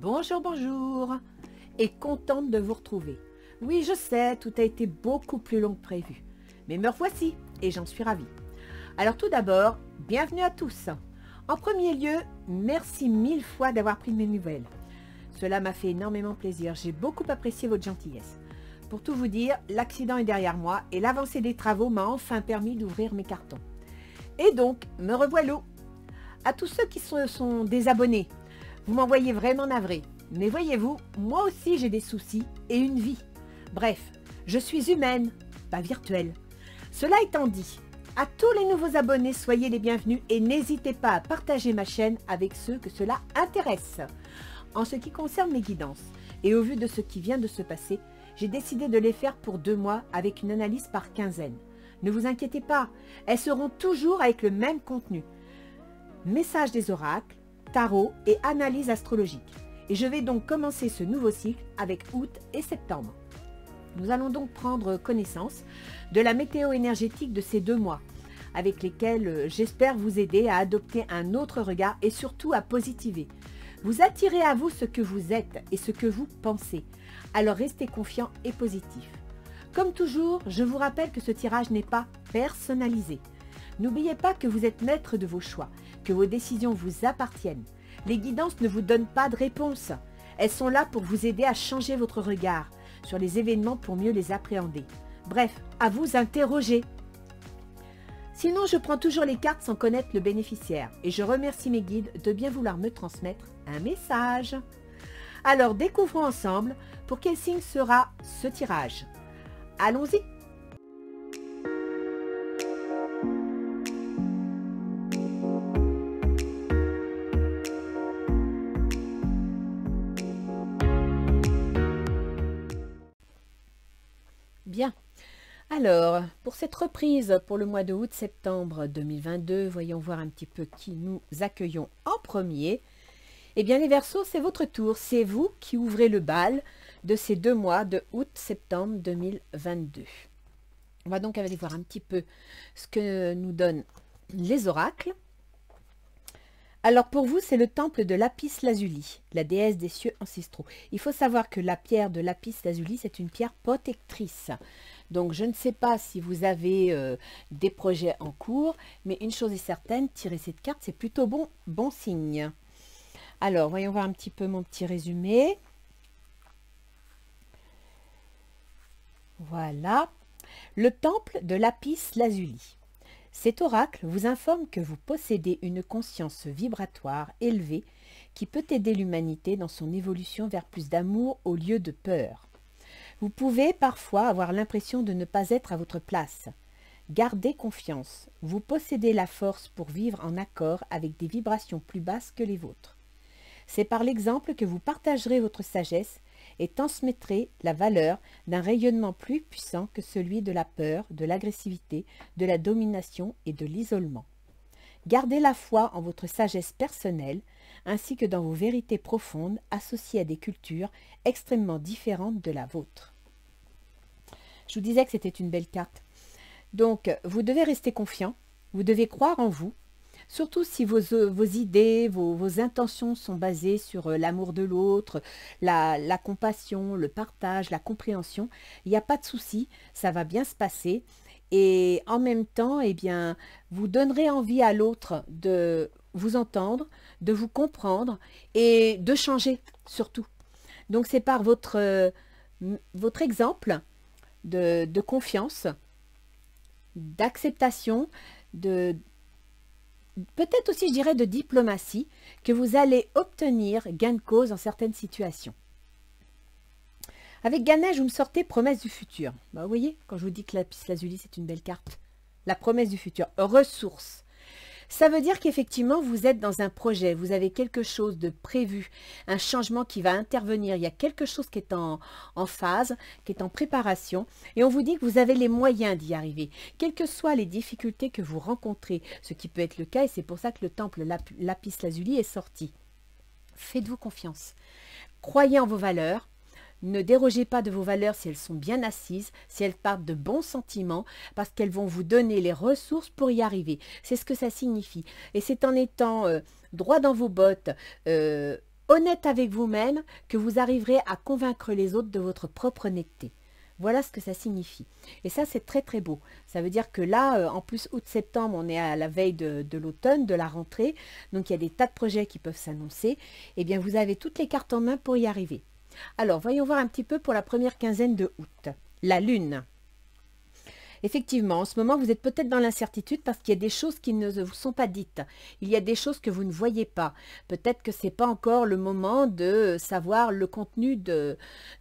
Bonjour, bonjour et contente de vous retrouver. Oui, je sais, tout a été beaucoup plus long que prévu. Mais me revoici et j'en suis ravie. Alors tout d'abord, bienvenue à tous. En premier lieu, merci mille fois d'avoir pris mes nouvelles. Cela m'a fait énormément plaisir, j'ai beaucoup apprécié votre gentillesse. Pour tout vous dire, l'accident est derrière moi et l'avancée des travaux m'a enfin permis d'ouvrir mes cartons. Et donc, me revoilà. À tous ceux qui se sont désabonnés, vous voyez vraiment navré. Mais voyez-vous, moi aussi j'ai des soucis et une vie. Bref, je suis humaine, pas virtuelle. Cela étant dit, à tous les nouveaux abonnés, soyez les bienvenus et n'hésitez pas à partager ma chaîne avec ceux que cela intéresse. En ce qui concerne mes guidances, et au vu de ce qui vient de se passer, j'ai décidé de les faire pour deux mois avec une analyse par quinzaine. Ne vous inquiétez pas, elles seront toujours avec le même contenu. Message des oracles, tarot et analyse astrologique. Et je vais donc commencer ce nouveau cycle avec août et septembre. Nous allons donc prendre connaissance de la météo énergétique de ces deux mois, avec lesquels euh, j'espère vous aider à adopter un autre regard et surtout à positiver. Vous attirez à vous ce que vous êtes et ce que vous pensez. Alors restez confiant et positif. Comme toujours, je vous rappelle que ce tirage n'est pas personnalisé. N'oubliez pas que vous êtes maître de vos choix, que vos décisions vous appartiennent. Les guidances ne vous donnent pas de réponse. Elles sont là pour vous aider à changer votre regard sur les événements pour mieux les appréhender. Bref, à vous interroger. Sinon, je prends toujours les cartes sans connaître le bénéficiaire et je remercie mes guides de bien vouloir me transmettre un message. Alors découvrons ensemble pour quel signe sera ce tirage. Allons-y Alors, pour cette reprise pour le mois de août-septembre 2022, voyons voir un petit peu qui nous accueillons en premier. Eh bien, les Verseaux, c'est votre tour. C'est vous qui ouvrez le bal de ces deux mois de août-septembre 2022. On va donc aller voir un petit peu ce que nous donnent les oracles. Alors pour vous, c'est le temple de Lapis Lazuli, la déesse des cieux ancestraux. Il faut savoir que la pierre de Lapis Lazuli, c'est une pierre protectrice. Donc je ne sais pas si vous avez euh, des projets en cours, mais une chose est certaine, tirer cette carte, c'est plutôt bon, bon signe. Alors, voyons voir un petit peu mon petit résumé. Voilà. Le temple de Lapis Lazuli. Cet oracle vous informe que vous possédez une conscience vibratoire élevée qui peut aider l'humanité dans son évolution vers plus d'amour au lieu de peur. Vous pouvez parfois avoir l'impression de ne pas être à votre place. Gardez confiance. Vous possédez la force pour vivre en accord avec des vibrations plus basses que les vôtres. C'est par l'exemple que vous partagerez votre sagesse et transmettrez la valeur d'un rayonnement plus puissant que celui de la peur, de l'agressivité, de la domination et de l'isolement. Gardez la foi en votre sagesse personnelle, ainsi que dans vos vérités profondes associées à des cultures extrêmement différentes de la vôtre. Je vous disais que c'était une belle carte. Donc, vous devez rester confiant, vous devez croire en vous, surtout si vos, euh, idées, vos, intentions sont basées sur euh, l'amour de l'autre, la, la, compassion, le partage, la compréhension. Il n'y a pas de souci, ça va bien se passer et en même temps, eh bien, vous donnerez envie à l'autre de vous entendre, de vous comprendre et de changer surtout. Donc c'est par votre, euh, votre exemple de, confiance, d'acceptation, de peut-être aussi je dirais de diplomatie que vous allez obtenir gain de cause en certaines situations. Avec Ganache, vous me sortez promesse du futur. Bah, vous voyez, quand je vous dis que la lazuli, c'est une belle carte. La promesse du futur. Ressources. Ça veut dire qu'effectivement, vous êtes dans un projet, vous avez quelque chose de prévu, un changement qui va intervenir, il y a quelque chose qui est en, en phase, qui est en préparation, et on vous dit que vous avez les moyens d'y arriver, quelles que soient les difficultés que vous rencontrez, ce qui peut être le cas, et c'est pour ça que le temple Lapis Lazuli est sorti. Faites-vous confiance, croyez en vos valeurs, ne dérogez pas de vos valeurs si elles sont bien assises, si elles partent de bons sentiments, parce qu'elles vont vous donner les ressources pour y arriver. C'est ce que ça signifie. Et c'est en étant euh, droit dans vos bottes, euh, honnête avec vous-même, que vous arriverez à convaincre les autres de votre propre honnêteté. Voilà ce que ça signifie. Et ça, c'est très très beau. Ça veut dire que là, euh, en plus, août-septembre, on est à la veille de, de l'automne, de la rentrée. Donc, il y a des tas de projets qui peuvent s'annoncer. Eh bien, vous avez toutes les cartes en main pour y arriver. Alors, voyons voir un petit peu pour la première quinzaine de août. La Lune. Effectivement, en ce moment, vous êtes peut-être dans l'incertitude parce qu'il y a des choses qui ne vous sont pas dites. Il y a des choses que vous ne voyez pas. Peut-être que ce n'est pas encore le moment de savoir le contenu de,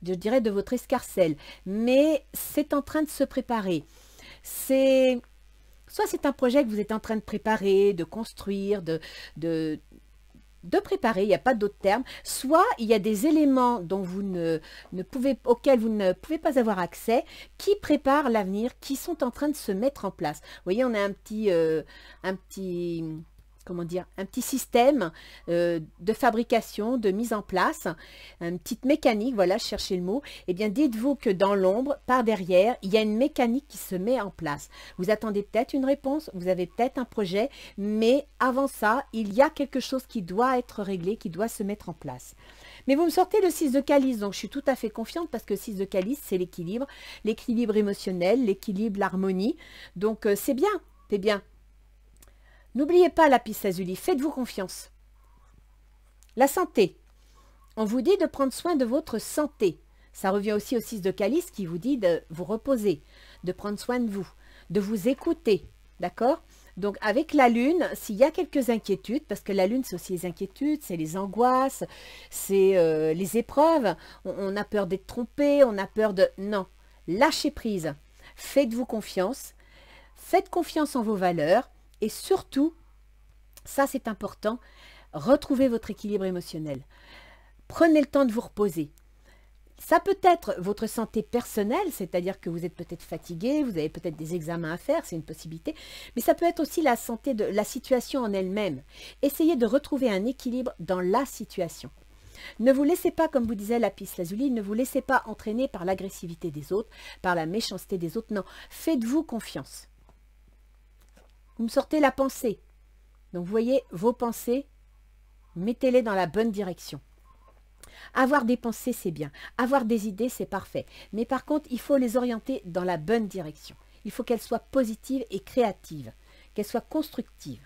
je dirais, de votre escarcelle. Mais c'est en train de se préparer. C'est Soit c'est un projet que vous êtes en train de préparer, de construire, de, de préparer, il n'y a pas d'autre terme, soit il y a des éléments dont vous ne, ne pouvez, auxquels vous ne pouvez pas avoir accès, qui préparent l'avenir, qui sont en train de se mettre en place. Vous voyez, on a un petit, euh, un petit comment dire, un petit système euh, de fabrication, de mise en place, une petite mécanique, voilà, je cherchais le mot, eh bien, dites-vous que dans l'ombre, par derrière, il y a une mécanique qui se met en place. Vous attendez peut-être une réponse, vous avez peut-être un projet, mais avant ça, il y a quelque chose qui doit être réglé, qui doit se mettre en place. Mais vous me sortez le 6 de calice, donc je suis tout à fait confiante parce que 6 de calice, c'est l'équilibre, l'équilibre émotionnel, l'équilibre, l'harmonie. Donc, euh, c'est bien, c'est bien. N'oubliez pas piste azulie, faites-vous confiance. La santé. On vous dit de prendre soin de votre santé. Ça revient aussi au 6 de calice qui vous dit de vous reposer, de prendre soin de vous, de vous écouter. D'accord donc avec la lune, s'il y a quelques inquiétudes, parce que la lune c'est aussi les inquiétudes, c'est les angoisses, c'est euh, les épreuves, on, on a peur d'être trompé, on a peur de... Non, lâchez prise, faites-vous confiance, faites confiance en vos valeurs, et surtout, ça c'est important, retrouvez votre équilibre émotionnel. Prenez le temps de vous reposer. Ça peut être votre santé personnelle, c'est-à-dire que vous êtes peut-être fatigué, vous avez peut-être des examens à faire, c'est une possibilité, mais ça peut être aussi la santé de la situation en elle-même. Essayez de retrouver un équilibre dans la situation. Ne vous laissez pas, comme vous disait Lapis Lazuli, ne vous laissez pas entraîner par l'agressivité des autres, par la méchanceté des autres. Non, faites-vous confiance. Vous me sortez la pensée. Donc, vous voyez, vos pensées, mettez-les dans la bonne direction. Avoir des pensées, c'est bien. Avoir des idées, c'est parfait. Mais par contre, il faut les orienter dans la bonne direction. Il faut qu'elles soient positives et créatives, qu'elles soient constructives.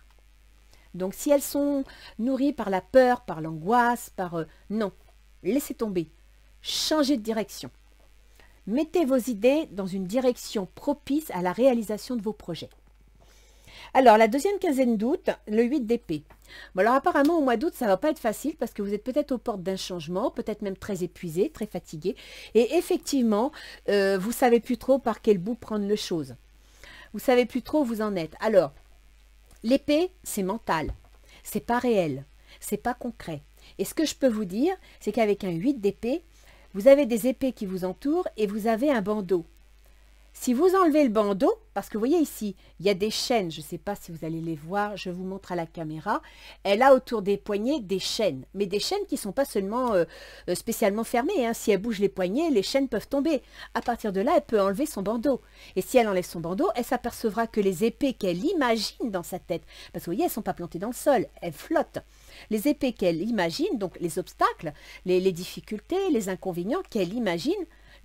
Donc si elles sont nourries par la peur, par l'angoisse, par... Euh, non, laissez tomber. Changez de direction. Mettez vos idées dans une direction propice à la réalisation de vos projets. Alors, la deuxième quinzaine d'août, le 8 d'épée. Bon, alors apparemment, au mois d'août, ça ne va pas être facile parce que vous êtes peut-être aux portes d'un changement, peut-être même très épuisé, très fatigué. Et effectivement, euh, vous ne savez plus trop par quel bout prendre les choses. Vous ne savez plus trop où vous en êtes. Alors, l'épée, c'est mental. C'est pas réel. C'est pas concret. Et ce que je peux vous dire, c'est qu'avec un 8 d'épée, vous avez des épées qui vous entourent et vous avez un bandeau. Si vous enlevez le bandeau, parce que vous voyez ici, il y a des chaînes, je ne sais pas si vous allez les voir, je vous montre à la caméra, elle a autour des poignets des chaînes, mais des chaînes qui ne sont pas seulement euh, euh, spécialement fermées. Hein. Si elle bouge les poignets, les chaînes peuvent tomber. À partir de là, elle peut enlever son bandeau. Et si elle enlève son bandeau, elle s'apercevra que les épées qu'elle imagine dans sa tête, parce que vous voyez, elles ne sont pas plantées dans le sol, elles flottent. Les épées qu'elle imagine, donc les obstacles, les difficultés, les inconvénients qu'elle imagine,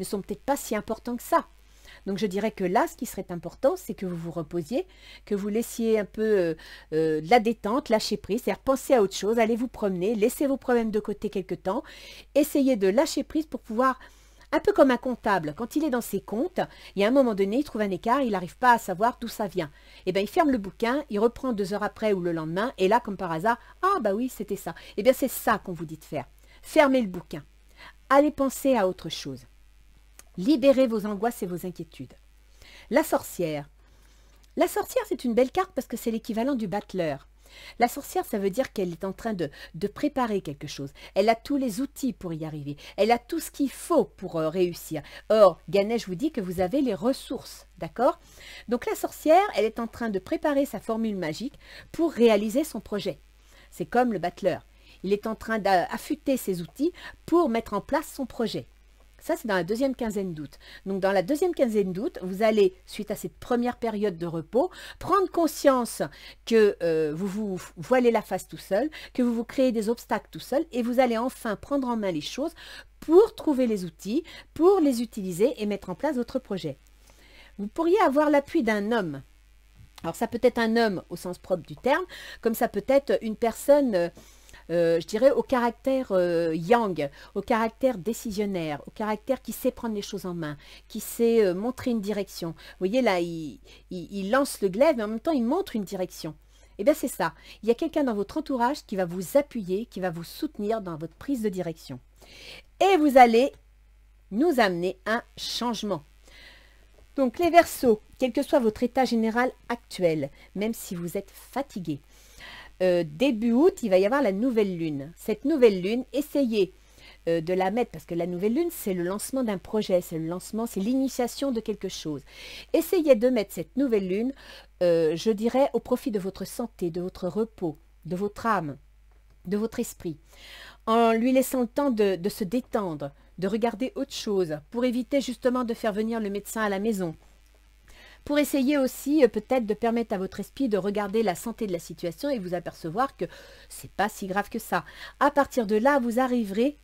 ne sont peut-être pas si importants que ça. Donc je dirais que là, ce qui serait important, c'est que vous vous reposiez, que vous laissiez un peu euh, euh, de la détente, lâcher prise, c'est-à-dire penser à autre chose, allez vous promener, laissez vos problèmes de côté quelque temps, essayez de lâcher prise pour pouvoir un peu comme un comptable. Quand il est dans ses comptes, il y a un moment donné, il trouve un écart, il n'arrive pas à savoir d'où ça vient. Et eh bien, il ferme le bouquin, il reprend deux heures après ou le lendemain, et là, comme par hasard, ah bah oui, c'était ça. Eh bien, c'est ça qu'on vous dit de faire. Fermez le bouquin. Allez penser à autre chose. Libérez vos angoisses et vos inquiétudes. La sorcière. La sorcière, c'est une belle carte parce que c'est l'équivalent du battleur. La sorcière, ça veut dire qu'elle est en train de, préparer quelque chose. Elle a tous les outils pour y arriver. Elle a tout ce qu'il faut pour euh, réussir. Or, Ganesh vous dit que vous avez les ressources, d'accord Donc la sorcière, elle est en train de préparer sa formule magique pour réaliser son projet. C'est comme le battleur. Il est en train d'affûter ses outils pour mettre en place son projet. Ça, c'est dans la deuxième quinzaine d'août. Donc, dans la deuxième quinzaine d'août, vous allez, suite à cette première période de repos, prendre conscience que euh, vous vous voilez la face tout seul, que vous vous créez des obstacles tout seul, et vous allez enfin prendre en main les choses pour trouver les outils, pour les utiliser et mettre en place votre projet. Vous pourriez avoir l'appui d'un homme. Alors, ça peut être un homme au sens propre du terme, comme ça peut être une personne... Euh, euh, je dirais, au caractère euh, yang, au caractère décisionnaire, au caractère qui sait prendre les choses en main, qui sait euh, montrer une direction. Vous voyez là, il, lance le glaive, mais en même temps, il montre une direction. Et eh bien, c'est ça. Il y a quelqu'un dans votre entourage qui va vous appuyer, qui va vous soutenir dans votre prise de direction. Et vous allez nous amener un changement. Donc les versos, quel que soit votre état général actuel, même si vous êtes fatigué, euh, début août, il va y avoir la nouvelle lune. Cette nouvelle lune, essayez euh, de la mettre, parce que la nouvelle lune, c'est le lancement d'un projet, c'est le lancement, c'est l'initiation de quelque chose. Essayez de mettre cette nouvelle lune, euh, je dirais, au profit de votre santé, de votre repos, de votre âme, de votre esprit, en lui laissant le temps de se détendre, de regarder autre chose, pour éviter justement de faire venir le médecin à la maison pour essayer aussi euh, peut-être de permettre à votre esprit de regarder la santé de la situation et vous apercevoir que c'est pas si grave que ça. À partir de là, vous arriverez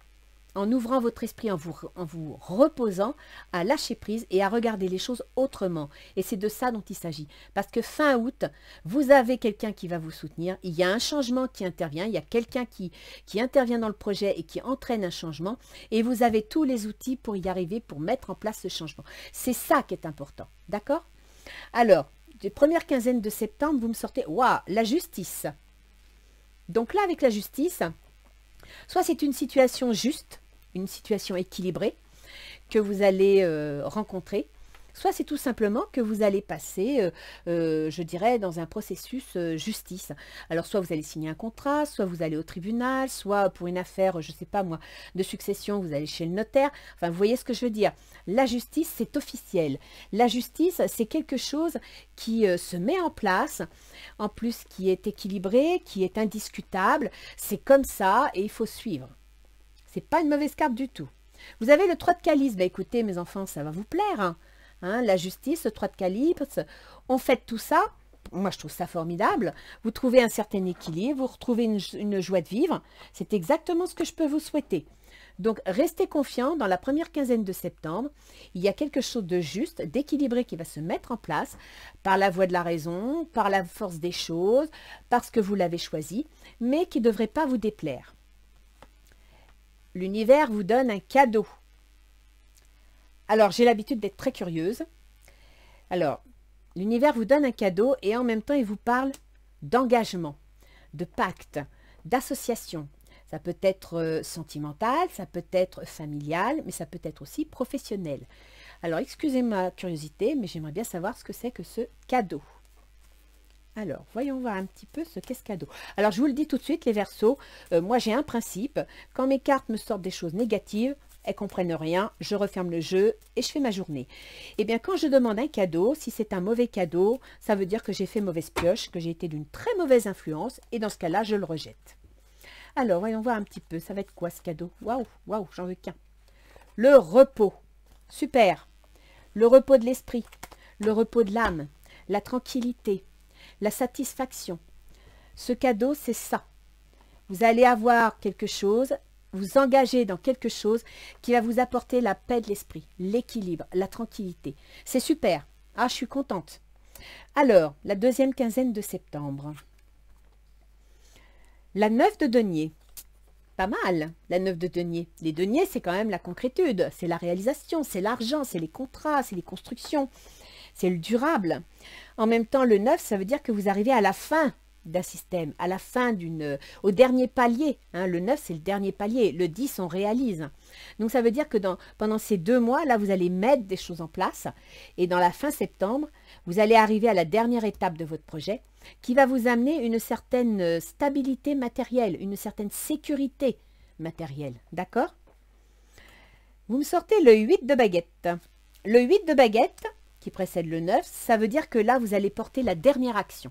en ouvrant votre esprit, en vous, en vous reposant, à lâcher prise et à regarder les choses autrement. Et c'est de ça dont il s'agit. Parce que fin août, vous avez quelqu'un qui va vous soutenir, il y a un changement qui intervient, il y a quelqu'un qui, qui intervient dans le projet et qui entraîne un changement, et vous avez tous les outils pour y arriver, pour mettre en place ce changement. C'est ça qui est important. D'accord alors, des premières quinzaines de septembre, vous me sortez, waouh, la justice. Donc là, avec la justice, soit c'est une situation juste, une situation équilibrée que vous allez euh, rencontrer, soit c'est tout simplement que vous allez passer, euh, euh, je dirais, dans un processus euh, justice. Alors soit vous allez signer un contrat, soit vous allez au tribunal, soit pour une affaire, je ne sais pas moi, de succession, vous allez chez le notaire. Enfin, vous voyez ce que je veux dire. La justice, c'est officiel. La justice, c'est quelque chose qui se met en place, en plus qui est équilibré, qui est indiscutable. C'est comme ça et il faut suivre. C'est pas une mauvaise carte du tout. Vous avez le 3 de calice. Bah, écoutez, mes enfants, ça va vous plaire. Hein. Hein, la justice, le 3 de calibre. On fait tout ça. Moi, je trouve ça formidable. Vous trouvez un certain équilibre, vous retrouvez une, une joie de vivre. C'est exactement ce que je peux vous souhaiter. Donc, restez confiant, Dans la première quinzaine de septembre, il y a quelque chose de juste, d'équilibré qui va se mettre en place par la voie de la raison, par la force des choses, parce que vous l'avez choisi, mais qui ne devrait pas vous déplaire. L'univers vous donne un cadeau. Alors, j'ai l'habitude d'être très curieuse. Alors, l'univers vous donne un cadeau et en même temps, il vous parle d'engagement, de pacte, d'association. Ça peut être euh, sentimental, ça peut être familial, mais ça peut être aussi professionnel. Alors, excusez ma curiosité, mais j'aimerais bien savoir ce que c'est que ce cadeau. Alors, voyons voir un petit peu ce qu'est ce cadeau. Alors, je vous le dis tout de suite, les versos, euh, moi j'ai un principe. Quand mes cartes me sortent des choses négatives, elles comprennent rien, je referme le jeu et je fais ma journée. Et eh bien quand je demande un cadeau, si c'est un mauvais cadeau, ça veut dire que j'ai fait mauvaise pioche, que j'ai été d'une très mauvaise influence et dans ce cas-là, je le rejette. Alors, voyons voir un petit peu, ça va être quoi ce cadeau Waouh, waouh, j'en veux qu'un. Le repos. Super. Le repos de l'esprit, le repos de l'âme, la tranquillité, la satisfaction. Ce cadeau, c'est ça. Vous allez avoir quelque chose vous engager dans quelque chose qui va vous apporter la paix de l'esprit, l'équilibre, la tranquillité. C'est super. Ah, je suis contente. Alors, la deuxième quinzaine de septembre. La neuf de denier. Pas mal, la neuf de denier. Les deniers, c'est quand même la concrétude, c'est la réalisation, c'est l'argent, c'est les contrats, c'est les constructions, c'est le durable. En même temps, le neuf, ça veut dire que vous arrivez à la fin d'un système, à la fin d'une, euh, au dernier palier. Hein, le 9, c'est le dernier palier. Le 10, on réalise. Donc, ça veut dire que pendant ces deux mois, là, vous allez mettre des choses en place. Et dans la fin septembre, vous allez arriver à la dernière étape de votre projet qui va vous amener une certaine euh, stabilité matérielle, une certaine sécurité matérielle. D'accord Vous me sortez le 8 de baguette. Le 8 de baguette, qui précède le 9, ça veut dire que là, vous allez porter la dernière action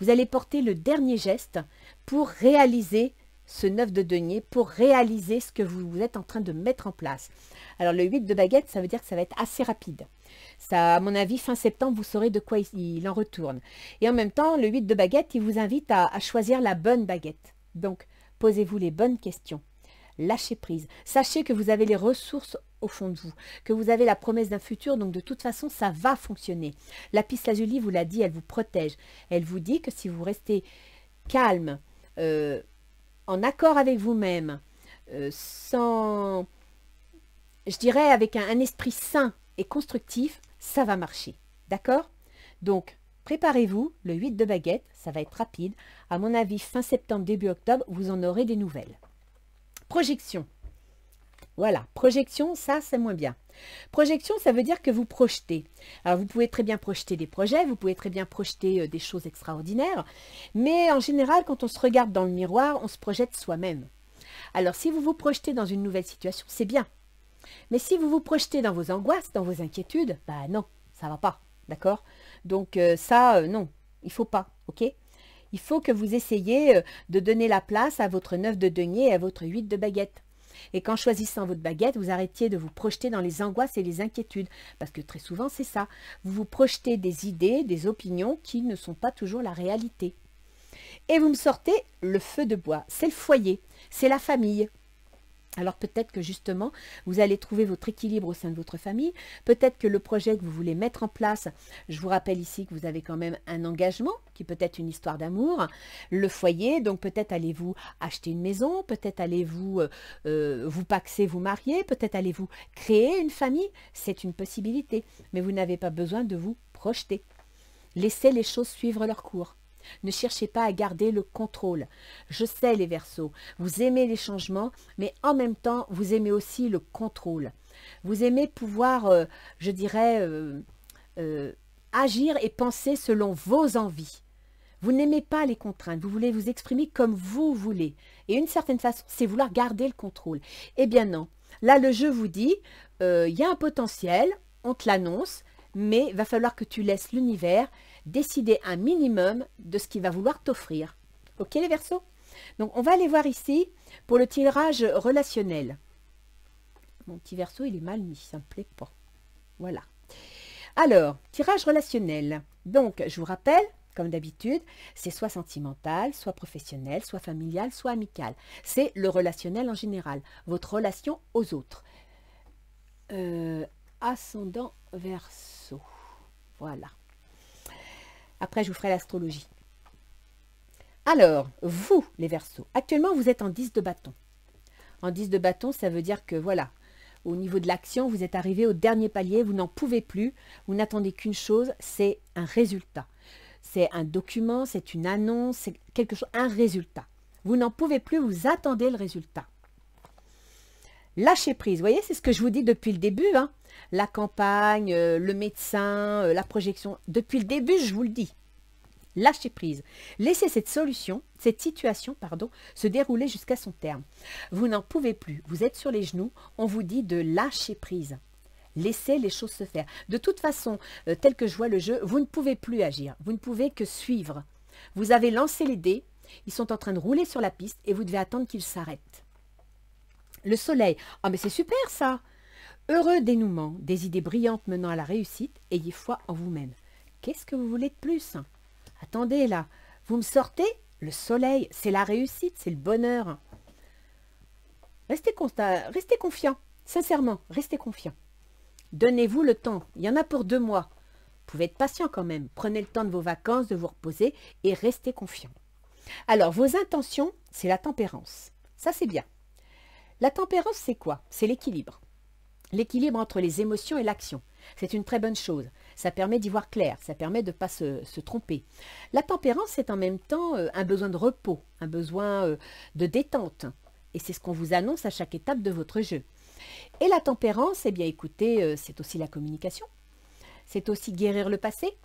vous allez porter le dernier geste pour réaliser ce 9 de denier, pour réaliser ce que vous êtes en train de mettre en place. Alors le 8 de baguette, ça veut dire que ça va être assez rapide. Ça, à mon avis, fin septembre, vous saurez de quoi il en retourne. Et en même temps, le 8 de baguette, il vous invite à choisir la bonne baguette. Donc, posez-vous les bonnes questions lâchez prise. Sachez que vous avez les ressources au fond de vous, que vous avez la promesse d'un futur, donc de toute façon, ça va fonctionner. La piste Julie vous l'a dit, elle vous protège. Elle vous dit que si vous restez calme, euh, en accord avec vous-même, euh, sans, je dirais, avec un, un esprit sain et constructif, ça va marcher. D'accord Donc, Préparez-vous, le 8 de baguette, ça va être rapide. À mon avis, fin septembre, début octobre, vous en aurez des nouvelles. Projection. Voilà, projection, ça c'est moins bien. Projection, ça veut dire que vous projetez. Alors vous pouvez très bien projeter des projets, vous pouvez très bien projeter euh, des choses extraordinaires, mais en général, quand on se regarde dans le miroir, on se projette soi-même. Alors si vous vous projetez dans une nouvelle situation, c'est bien. Mais si vous vous projetez dans vos angoisses, dans vos inquiétudes, bah non, ça va pas, d'accord Donc euh, ça, euh, non, il faut pas, ok il faut que vous essayiez euh, de donner la place à votre 9 de denier et à votre 8 de baguette. Et qu'en choisissant votre baguette, vous arrêtiez de vous projeter dans les angoisses et les inquiétudes. Parce que très souvent, c'est ça. Vous vous projetez des idées, des opinions qui ne sont pas toujours la réalité. Et vous me sortez le feu de bois. C'est le foyer, c'est la famille, alors peut-être que justement, vous allez trouver votre équilibre au sein de votre famille. Peut-être que le projet que vous voulez mettre en place, je vous rappelle ici que vous avez quand même un engagement, qui peut être une histoire d'amour, le foyer, donc peut-être allez-vous acheter une maison, peut-être allez-vous euh, euh, vous paxer, vous marier, peut-être allez-vous créer une famille. C'est une possibilité, mais vous n'avez pas besoin de vous projeter. Laissez les choses suivre leur cours. Ne cherchez pas à garder le contrôle. Je sais les versos, vous aimez les changements, mais en même temps, vous aimez aussi le contrôle. Vous aimez pouvoir, euh, je dirais, euh, euh, agir et penser selon vos envies. Vous n'aimez pas les contraintes, vous voulez vous exprimer comme vous voulez. Et une certaine façon, c'est vouloir garder le contrôle. Eh bien non. Là, le jeu vous dit, il y a un potentiel, on te l'annonce, mais va falloir que tu laisses l'univers décider un minimum de ce qu'il va vouloir t'offrir. Ok les versos Donc on va aller voir ici pour le tirage relationnel. Mon petit verso, il est mal mis, ça ne me plaît pas. Voilà. Alors, tirage relationnel. Donc, je vous rappelle, comme d'habitude, c'est soit sentimental, soit professionnel, soit familial, soit amical. C'est le relationnel en général, votre relation aux autres. Euh, ascendant verso. Voilà. Après, je vous ferai l'astrologie. Alors, vous, les Verseaux, actuellement, vous êtes en 10 de bâton. En 10 de bâton, ça veut dire que, voilà, au niveau de l'action, vous êtes arrivé au dernier palier, vous n'en pouvez plus, vous n'attendez qu'une chose, c'est un résultat. C'est un document, c'est une annonce, c'est quelque chose, un résultat. Vous n'en pouvez plus, vous attendez le résultat. Lâchez prise, vous voyez, c'est ce que je vous dis depuis le début. Hein la campagne, euh, le médecin, euh, la projection. Depuis le début, je vous le dis. Lâchez prise. Laissez cette solution, cette situation, pardon, se dérouler jusqu'à son terme. Vous n'en pouvez plus. Vous êtes sur les genoux. On vous dit de lâcher prise. Laissez les choses se faire. De toute façon, telle euh, tel que je vois le jeu, vous ne pouvez plus agir. Vous ne pouvez que suivre. Vous avez lancé les dés. Ils sont en train de rouler sur la piste et vous devez attendre qu'ils s'arrêtent. Le soleil. Ah, mais c'est super ça! Heureux dénouement, des idées brillantes menant à la réussite, ayez foi en vous-même. Qu'est-ce que vous voulez de plus hein Attendez là, vous me sortez Le soleil, c'est la réussite, c'est le bonheur. Restez, constat, restez confiant, sincèrement, restez confiant. Donnez-vous le temps, il y en a pour deux mois. Vous pouvez être patient quand même, prenez le temps de vos vacances, de vous reposer et restez confiant. Alors, vos intentions, c'est la tempérance. Ça, c'est bien. La tempérance, c'est quoi C'est l'équilibre l'équilibre entre les émotions et l'action. C'est une très bonne chose. Ça permet d'y voir clair, ça permet de ne pas se, tromper. La tempérance c'est en même temps euh, un besoin de repos, un besoin euh, de détente. Et c'est ce qu'on vous annonce à chaque étape de votre jeu. Et la tempérance, eh bien écoutez, euh, c'est aussi la communication. C'est aussi guérir le passé.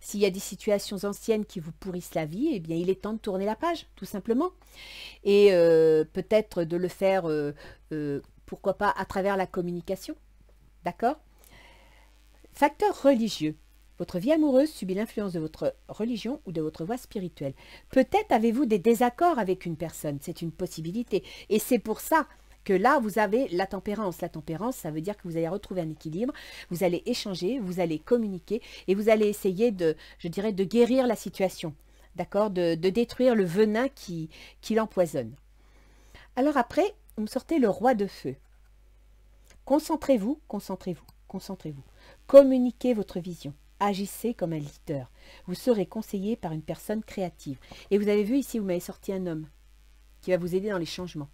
S'il y a des situations anciennes qui vous pourrissent la vie, eh bien il est temps de tourner la page, tout simplement. Et peut-être de le faire pourquoi pas à travers la communication. D'accord Facteur religieux. Votre vie amoureuse subit l'influence de votre religion ou de votre voie spirituelle. Peut-être avez-vous des désaccords avec une personne, c'est une possibilité. Et c'est pour ça que là, vous avez la tempérance. La tempérance, ça veut dire que vous allez retrouver un équilibre, vous allez échanger, vous allez communiquer et vous allez essayer de, je dirais, de guérir la situation, d'accord de, détruire le venin qui l'empoisonne. Alors après, vous me sortez le roi de feu. Concentrez-vous, concentrez-vous, concentrez-vous. Communiquez votre vision. Agissez comme un leader. Vous serez conseillé par une personne créative. Et vous avez vu ici, vous m'avez sorti un homme qui va vous aider dans les changements.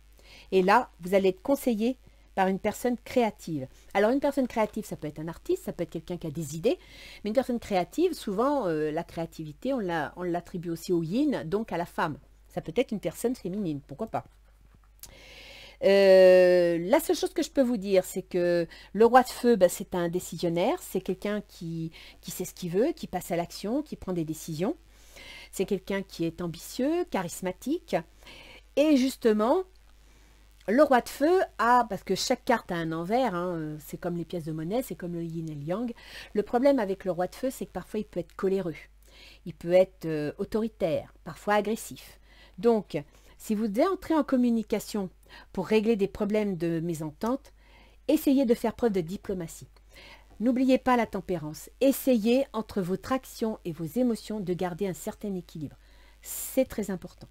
Et là, vous allez être conseillé par une personne créative. Alors une personne créative, ça peut être un artiste, ça peut être quelqu'un qui a des idées, mais une personne créative, souvent euh, la créativité, on l'attribue aussi au yin, donc à la femme. Ça peut être une personne féminine, pourquoi pas. Euh, la seule chose que je peux vous dire, c'est que le roi de feu, ben, c'est un décisionnaire, c'est quelqu'un qui, qui sait ce qu'il veut, qui passe à l'action, qui prend des décisions. C'est quelqu'un qui est ambitieux, charismatique. Et justement, le roi de feu a, parce que chaque carte a un envers, hein, euh, c'est comme les pièces de monnaie, c'est comme le yin et le yang. Le problème avec le roi de feu, c'est que parfois il peut être coléreux, il peut être euh, autoritaire, parfois agressif. Donc, si vous entrez en communication pour régler des problèmes de mésentente, essayez de faire preuve de diplomatie. N'oubliez pas la tempérance. Essayez, entre votre action et vos émotions, de garder un certain équilibre. C'est très important.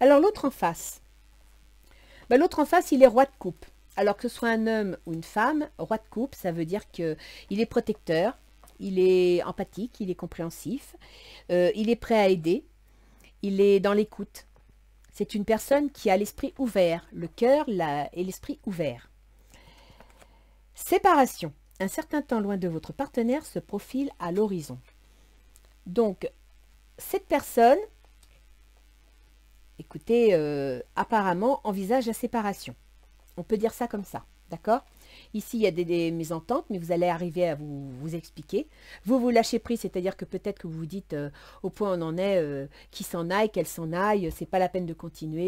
Alors l'autre en face. Ben, l'autre en face, il est roi de coupe. Alors que ce soit un homme ou une femme, roi de coupe, ça veut dire qu'il est protecteur, il est empathique, il est compréhensif, euh, il est prêt à aider, il est dans l'écoute. C'est une personne qui a l'esprit ouvert, le cœur et l'esprit ouvert. Séparation. Un certain temps loin de votre partenaire se profile à l'horizon. Donc, cette personne, écoutez, euh, apparemment envisage la séparation. On peut dire ça comme ça, d'accord Ici, il y a des, des mésententes, mais vous allez arriver à vous, vous expliquer. Vous vous lâchez prise, c'est-à-dire que peut-être que vous vous dites euh, au point où on en est, euh, qui s'en aille, qu'elle s'en aille, euh, c'est pas la peine de continuer,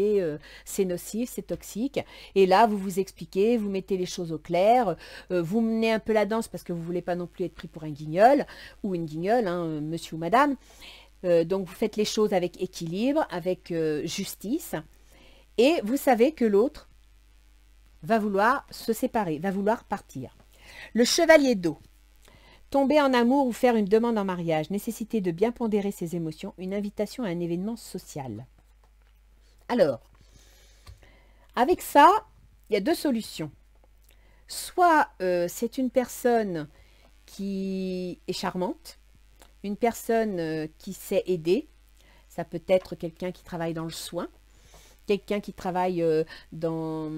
c'est nocif, c'est toxique. Et là, vous vous expliquez, vous mettez les choses au clair, vous menez un peu la danse parce que vous voulez pas non plus être pris pour un guignol ou une guignole, hein, monsieur ou madame. donc, vous faites les choses avec équilibre, avec justice. Et vous savez que l'autre va vouloir se séparer, va vouloir partir. Le chevalier d'eau. Tomber en amour ou faire une demande en mariage, nécessité de bien pondérer ses émotions, une invitation à un événement social. Alors, avec ça, il y a deux solutions. Soit euh, c'est une personne qui est charmante, une personne euh, qui sait aider, ça peut être quelqu'un qui travaille dans le soin, quelqu'un qui travaille euh, dans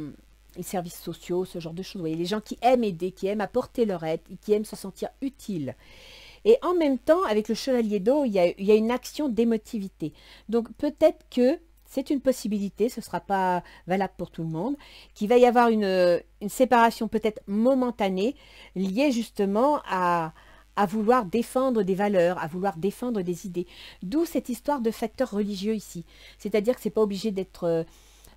les services sociaux, ce genre de choses. Vous voyez, les gens qui aiment aider, qui aiment apporter leur aide, qui aiment se sentir utiles. Et en même temps, avec le chevalier d'eau, il, y a une action d'émotivité. Donc peut-être que c'est une possibilité, ce ne sera pas valable pour tout le monde, qu'il va y avoir une, séparation peut-être momentanée liée justement à, à vouloir défendre des valeurs, à vouloir défendre des idées. D'où cette histoire de facteur religieux ici. C'est-à-dire que ce n'est pas obligé d'être euh,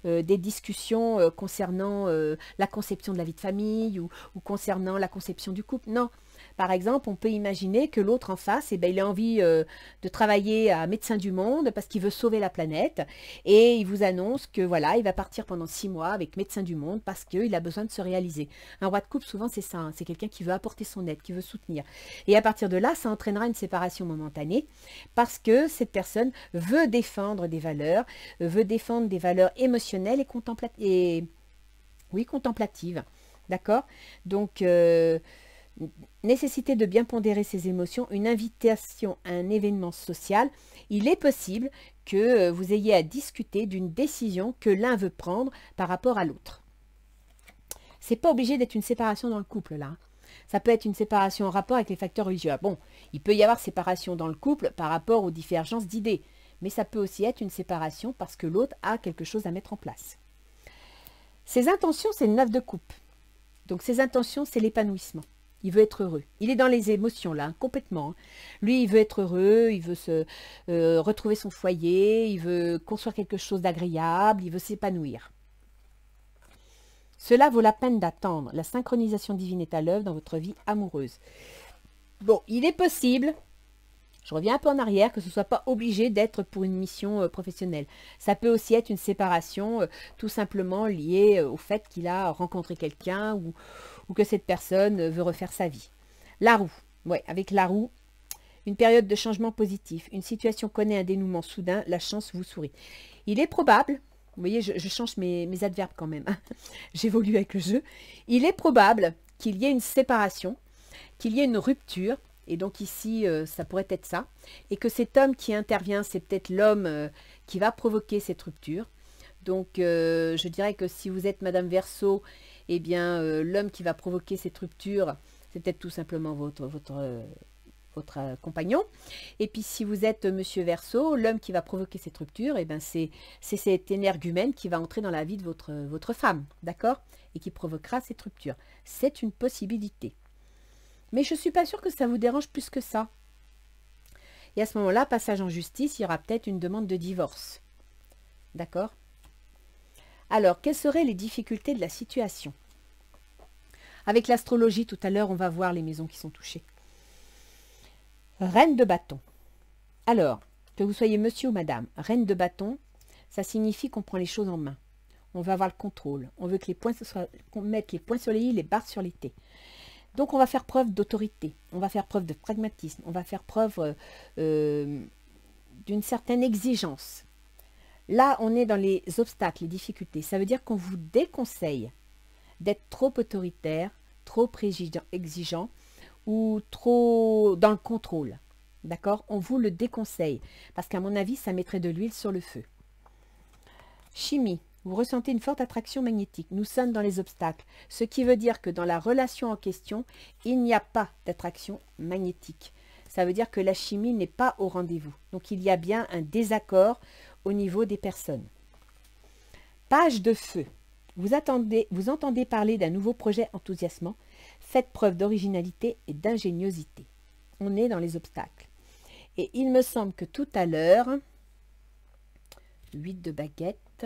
euh, des discussions euh, concernant euh, la conception de la vie de famille ou concernant la conception du couple. Non, par exemple, on peut imaginer que l'autre en face, eh ben, il a envie euh, de travailler à Médecins du Monde parce qu'il veut sauver la planète et il vous annonce que voilà, il va partir pendant six mois avec Médecins du Monde parce qu'il a besoin de se réaliser. Un roi de coupe, souvent, c'est ça. Hein. c'est quelqu'un qui veut apporter son aide, qui veut soutenir. Et à partir de là, ça entraînera une séparation momentanée parce que cette personne veut défendre des valeurs, veut défendre des valeurs émotionnelles et contemplatives. Et, oui, D'accord Donc, euh, nécessité de bien pondérer ses émotions, une invitation à un événement social, il est possible que euh, vous ayez à discuter d'une décision que l'un veut prendre par rapport à l'autre. C'est pas obligé d'être une séparation dans le couple là. Hein. Ça peut être une séparation en rapport avec les facteurs religieux. Ah bon, il peut y avoir séparation dans le couple par rapport aux divergences d'idées, mais ça peut aussi être une séparation parce que l'autre a quelque chose à mettre en place. Ses intentions, c'est le de coupe. Donc ses intentions, c'est l'épanouissement. Il veut être heureux. Il est dans les émotions, là, complètement. Hein. Lui, il veut être heureux, il veut se euh, retrouver son foyer, il veut construire quelque chose d'agréable, il veut s'épanouir. Cela vaut la peine d'attendre. La synchronisation divine est à l'œuvre dans votre vie amoureuse. Bon, il est possible, je reviens un peu en arrière, que ce ne soit pas obligé d'être pour une mission euh, professionnelle. Ça peut aussi être une séparation euh, tout simplement liée au fait qu'il a rencontré quelqu'un ou, ou que cette personne veut refaire sa vie. La roue, ouais, avec la roue, une période de changement positif, une situation connaît un dénouement soudain, la chance vous sourit. Il est probable, vous voyez, je, change mes, adverbes quand même, hein. j'évolue avec le jeu, il est probable qu'il y ait une séparation, qu'il y ait une rupture, et donc ici, euh, ça pourrait être ça, et que cet homme qui intervient, c'est peut-être l'homme euh, qui va provoquer cette rupture. Donc, euh, je dirais que si vous êtes Madame Verseau eh bien, euh, l'homme qui va provoquer cette rupture, c'est peut-être tout simplement votre, votre, euh, votre euh, compagnon. Et puis, si vous êtes monsieur Verseau, l'homme qui va provoquer cette rupture, eh bien, c'est cet énergumène qui va entrer dans la vie de votre, votre femme, d'accord Et qui provoquera cette rupture. C'est une possibilité. Mais je ne suis pas sûre que ça vous dérange plus que ça. Et à ce moment-là, passage en justice, il y aura peut-être une demande de divorce. D'accord alors, quelles seraient les difficultés de la situation Avec l'astrologie, tout à l'heure, on va voir les maisons qui sont touchées. Reine de bâton. Alors, que vous soyez monsieur ou madame, reine de bâton, ça signifie qu'on prend les choses en main. On veut avoir le contrôle. On veut que les points qu'on mette les points sur les i, les barres sur les t. Donc on va faire preuve d'autorité, on va faire preuve de pragmatisme, on va faire preuve euh, euh, d'une certaine exigence. Là, on est dans les obstacles, les difficultés. Ça veut dire qu'on vous déconseille d'être trop autoritaire, trop exigeant ou trop dans le contrôle. D'accord On vous le déconseille parce qu'à mon avis, ça mettrait de l'huile sur le feu. Chimie. Vous ressentez une forte attraction magnétique. Nous sommes dans les obstacles, ce qui veut dire que dans la relation en question, il n'y a pas d'attraction magnétique. Ça veut dire que la chimie n'est pas au rendez-vous. Donc il y a bien un désaccord au niveau des personnes. Page de feu. Vous, attendez, vous entendez parler d'un nouveau projet enthousiasmant. Faites preuve d'originalité et d'ingéniosité. On est dans les obstacles. Et il me semble que tout à l'heure, 8 de baguette,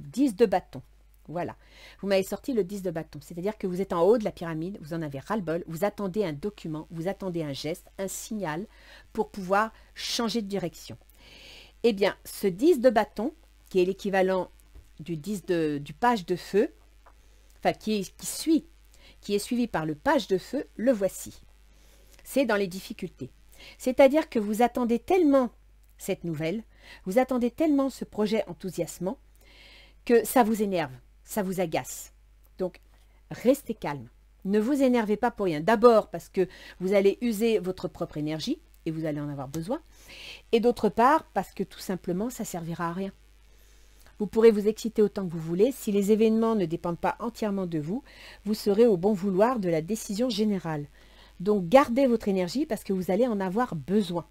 10 de bâton. Voilà. Vous m'avez sorti le 10 de bâton. C'est-à-dire que vous êtes en haut de la pyramide, vous en avez ras-le-bol, vous attendez un document, vous attendez un geste, un signal pour pouvoir changer de direction. Eh bien, ce 10 de bâton, qui est l'équivalent du 10 du page de feu, enfin qui suit, qui est suivi par le page de feu, le voici. C'est dans les difficultés. C'est-à-dire que vous attendez tellement cette nouvelle, vous attendez tellement ce projet enthousiasmant que ça vous énerve, ça vous agace. Donc, restez calme. Ne vous énervez pas pour rien. D'abord parce que vous allez user votre propre énergie et vous allez en avoir besoin, et d'autre part parce que tout simplement ça servira à rien. Vous pourrez vous exciter autant que vous voulez, si les événements ne dépendent pas entièrement de vous, vous serez au bon vouloir de la décision générale. Donc gardez votre énergie parce que vous allez en avoir besoin.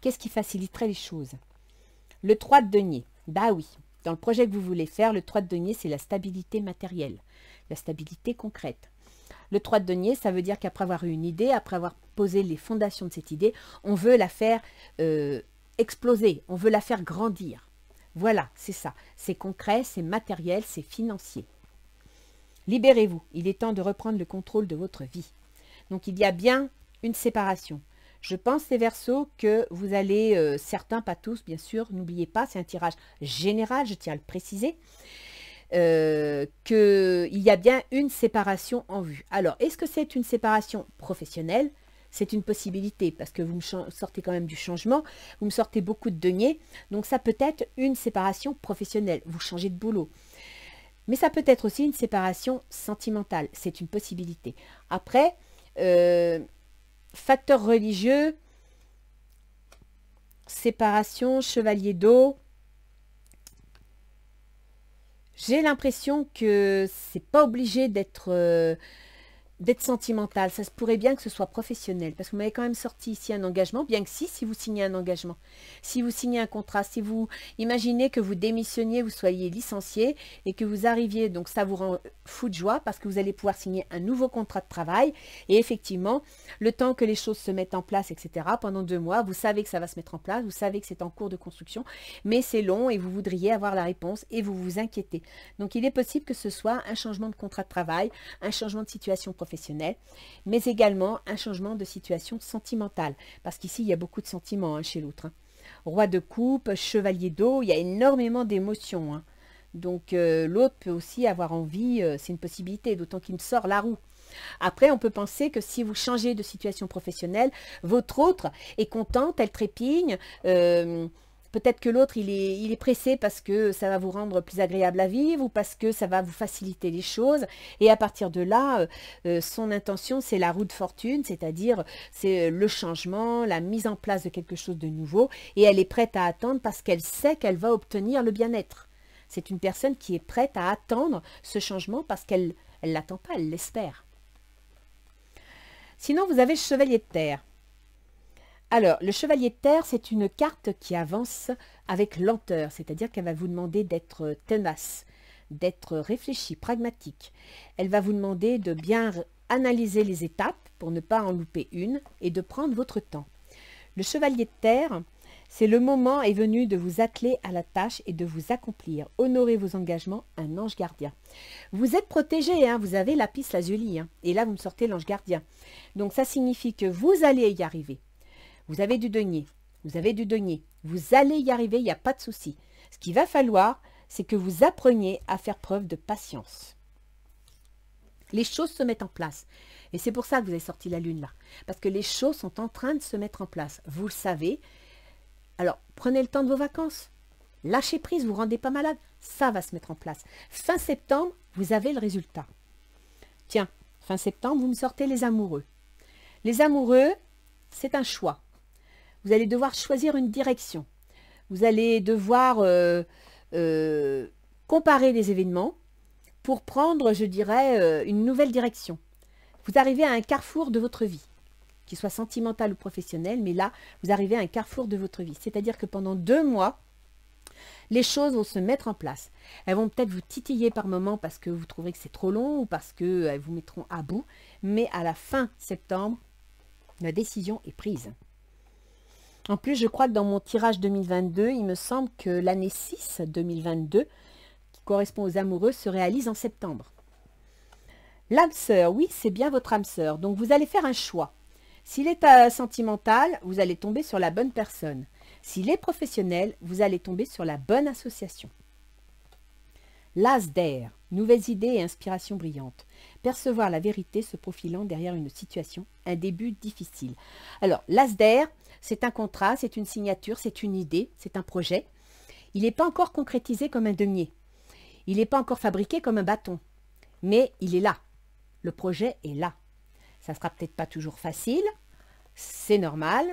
Qu'est-ce qui faciliterait les choses Le 3 de denier. Bah oui, dans le projet que vous voulez faire, le 3 de denier, c'est la stabilité matérielle, la stabilité concrète. Le 3 de denier, ça veut dire qu'après avoir eu une idée, après avoir posé les fondations de cette idée, on veut la faire euh, exploser, on veut la faire grandir. Voilà, c'est ça. C'est concret, c'est matériel, c'est financier. Libérez-vous, il est temps de reprendre le contrôle de votre vie. Donc il y a bien une séparation. Je pense, les versos, que vous allez, euh, certains, pas tous, bien sûr, n'oubliez pas, c'est un tirage général, je tiens à le préciser. Euh, qu'il y a bien une séparation en vue. Alors, est-ce que c'est une séparation professionnelle C'est une possibilité, parce que vous me sortez quand même du changement, vous me sortez beaucoup de deniers, donc ça peut être une séparation professionnelle, vous changez de boulot. Mais ça peut être aussi une séparation sentimentale, c'est une possibilité. Après, euh, facteur religieux, séparation, chevalier d'eau, j'ai l'impression que c'est pas obligé d'être euh, d'être sentimental. Ça se pourrait bien que ce soit professionnel, parce que vous m'avez quand même sorti ici un engagement, bien que si, si vous signez un engagement, si vous signez un contrat, si vous imaginez que vous démissionniez, vous soyez licencié et que vous arriviez, donc ça vous rend fou de joie parce que vous allez pouvoir signer un nouveau contrat de travail et effectivement, le temps que les choses se mettent en place, etc., pendant deux mois, vous savez que ça va se mettre en place, vous savez que c'est en cours de construction, mais c'est long et vous voudriez avoir la réponse et vous vous inquiétez. Donc il est possible que ce soit un changement de contrat de travail, un changement de situation professionnelle, professionnel, mais également un changement de situation sentimentale, parce qu'ici, il y a beaucoup de sentiments hein, chez l'autre. Hein. Roi de coupe, chevalier d'eau, il y a énormément d'émotions. Hein. Donc euh, l'autre peut aussi avoir envie, euh, c'est une possibilité, d'autant qu'il me sort la roue. Après, on peut penser que si vous changez de situation professionnelle, votre autre est contente, elle trépigne, euh, Peut-être que l'autre, il est, pressé parce que ça va vous rendre plus agréable à vivre ou parce que ça va vous faciliter les choses. Et à partir de là, euh, euh, son intention, c'est la roue de fortune, c'est-à-dire c'est euh, le changement, la mise en place de quelque chose de nouveau. Et elle est prête à attendre parce qu'elle sait qu'elle va obtenir le bien-être. C'est une personne qui est prête à attendre ce changement parce qu'elle ne l'attend pas, elle l'espère. Sinon, vous avez le chevalier de terre. Alors, le chevalier de terre, c'est une carte qui avance avec lenteur, c'est-à-dire qu'elle va vous demander d'être tenace, d'être réfléchi, pragmatique. Elle va vous demander de bien analyser les étapes pour ne pas en louper une et de prendre votre temps. Le chevalier de terre, c'est le moment est venu de vous atteler à la tâche et de vous accomplir. Honorez vos engagements, un ange gardien. Vous êtes protégé, hein, vous avez la piste lazuli, hein, et là vous me sortez l'ange gardien. Donc ça signifie que vous allez y arriver. Vous avez du denier. Vous avez du denier. Vous allez y arriver, il n'y a pas de souci. Ce qu'il va falloir, c'est que vous appreniez à faire preuve de patience. Les choses se mettent en place. Et c'est pour ça que vous avez sorti la lune là. Parce que les choses sont en train de se mettre en place. Vous le savez. Alors, prenez le temps de vos vacances. Lâchez prise, vous rendez pas malade. Ça va se mettre en place. Fin septembre, vous avez le résultat. Tiens, fin septembre, vous me sortez les amoureux. Les amoureux, c'est un choix. Vous allez devoir choisir une direction. Vous allez devoir euh, euh, comparer les événements pour prendre, je dirais, euh, une nouvelle direction. Vous arrivez à un carrefour de votre vie, qu'il soit sentimental ou professionnel, mais là, vous arrivez à un carrefour de votre vie. C'est-à-dire que pendant deux mois, les choses vont se mettre en place. Elles vont peut-être vous titiller par moments parce que vous trouverez que c'est trop long ou parce qu'elles vous mettront à bout, mais à la fin septembre, la décision est prise. En plus, je crois que dans mon tirage 2022, il me semble que l'année 6 2022, qui correspond aux amoureux, se réalise en septembre. L'âme sœur, oui, c'est bien votre âme sœur. Donc, vous allez faire un choix. S'il est euh, sentimental, vous allez tomber sur la bonne personne. S'il est professionnel, vous allez tomber sur la bonne association. L'as d'air, nouvelles idées et inspirations brillantes. Percevoir la vérité se profilant derrière une situation, un début difficile. Alors, l'as d'air, c'est un contrat, c'est une signature, c'est une idée, c'est un projet. Il n'est pas encore concrétisé comme un denier. Il n'est pas encore fabriqué comme un bâton. Mais il est là. Le projet est là. Ça ne sera peut-être pas toujours facile. C'est normal.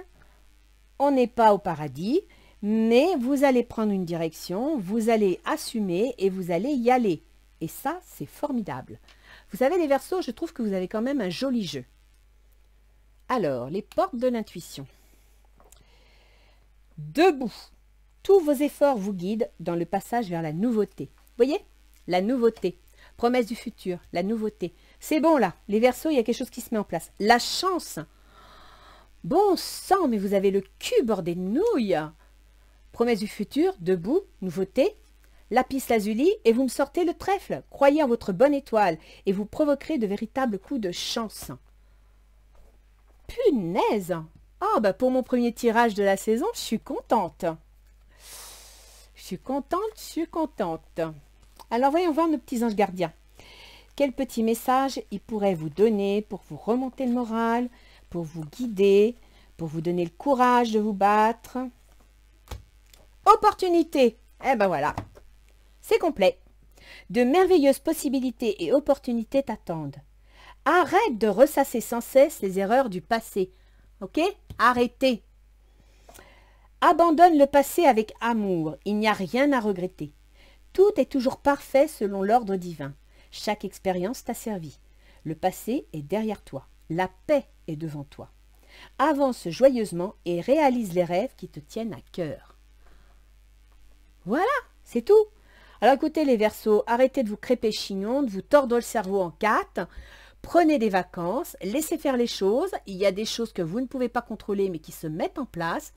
On n'est pas au paradis. Mais vous allez prendre une direction, vous allez assumer et vous allez y aller. Et ça, c'est formidable. Vous savez, les versos, je trouve que vous avez quand même un joli jeu. Alors, les portes de l'intuition debout. Tous vos efforts vous guident dans le passage vers la nouveauté. Voyez La nouveauté. Promesse du futur, la nouveauté. C'est bon là, les versos, il y a quelque chose qui se met en place. La chance. Bon sang, mais vous avez le cul bord des nouilles. Promesse du futur, debout, nouveauté. Lapis lazuli, et vous me sortez le trèfle. Croyez en votre bonne étoile, et vous provoquerez de véritables coups de chance. Punaise Oh, ben, pour mon premier tirage de la saison, je suis contente. Je suis contente, je suis contente. Alors, voyons voir nos petits anges gardiens. Quel petit message ils pourraient vous donner pour vous remonter le moral, pour vous guider, pour vous donner le courage de vous battre. Opportunité Eh ben voilà, c'est complet. De merveilleuses possibilités et opportunités t'attendent. Arrête de ressasser sans cesse les erreurs du passé. Ok Arrêtez. Abandonne le passé avec amour. Il n'y a rien à regretter. Tout est toujours parfait selon l'ordre divin. Chaque expérience t'a servi. Le passé est derrière toi. La paix est devant toi. Avance joyeusement et réalise les rêves qui te tiennent à cœur. Voilà, c'est tout. Alors écoutez les versos, arrêtez de vous crêper chignon, de vous tordre le cerveau en quatre. Prenez des vacances, laissez faire les choses. Il y a des choses que vous ne pouvez pas contrôler mais qui se mettent en place.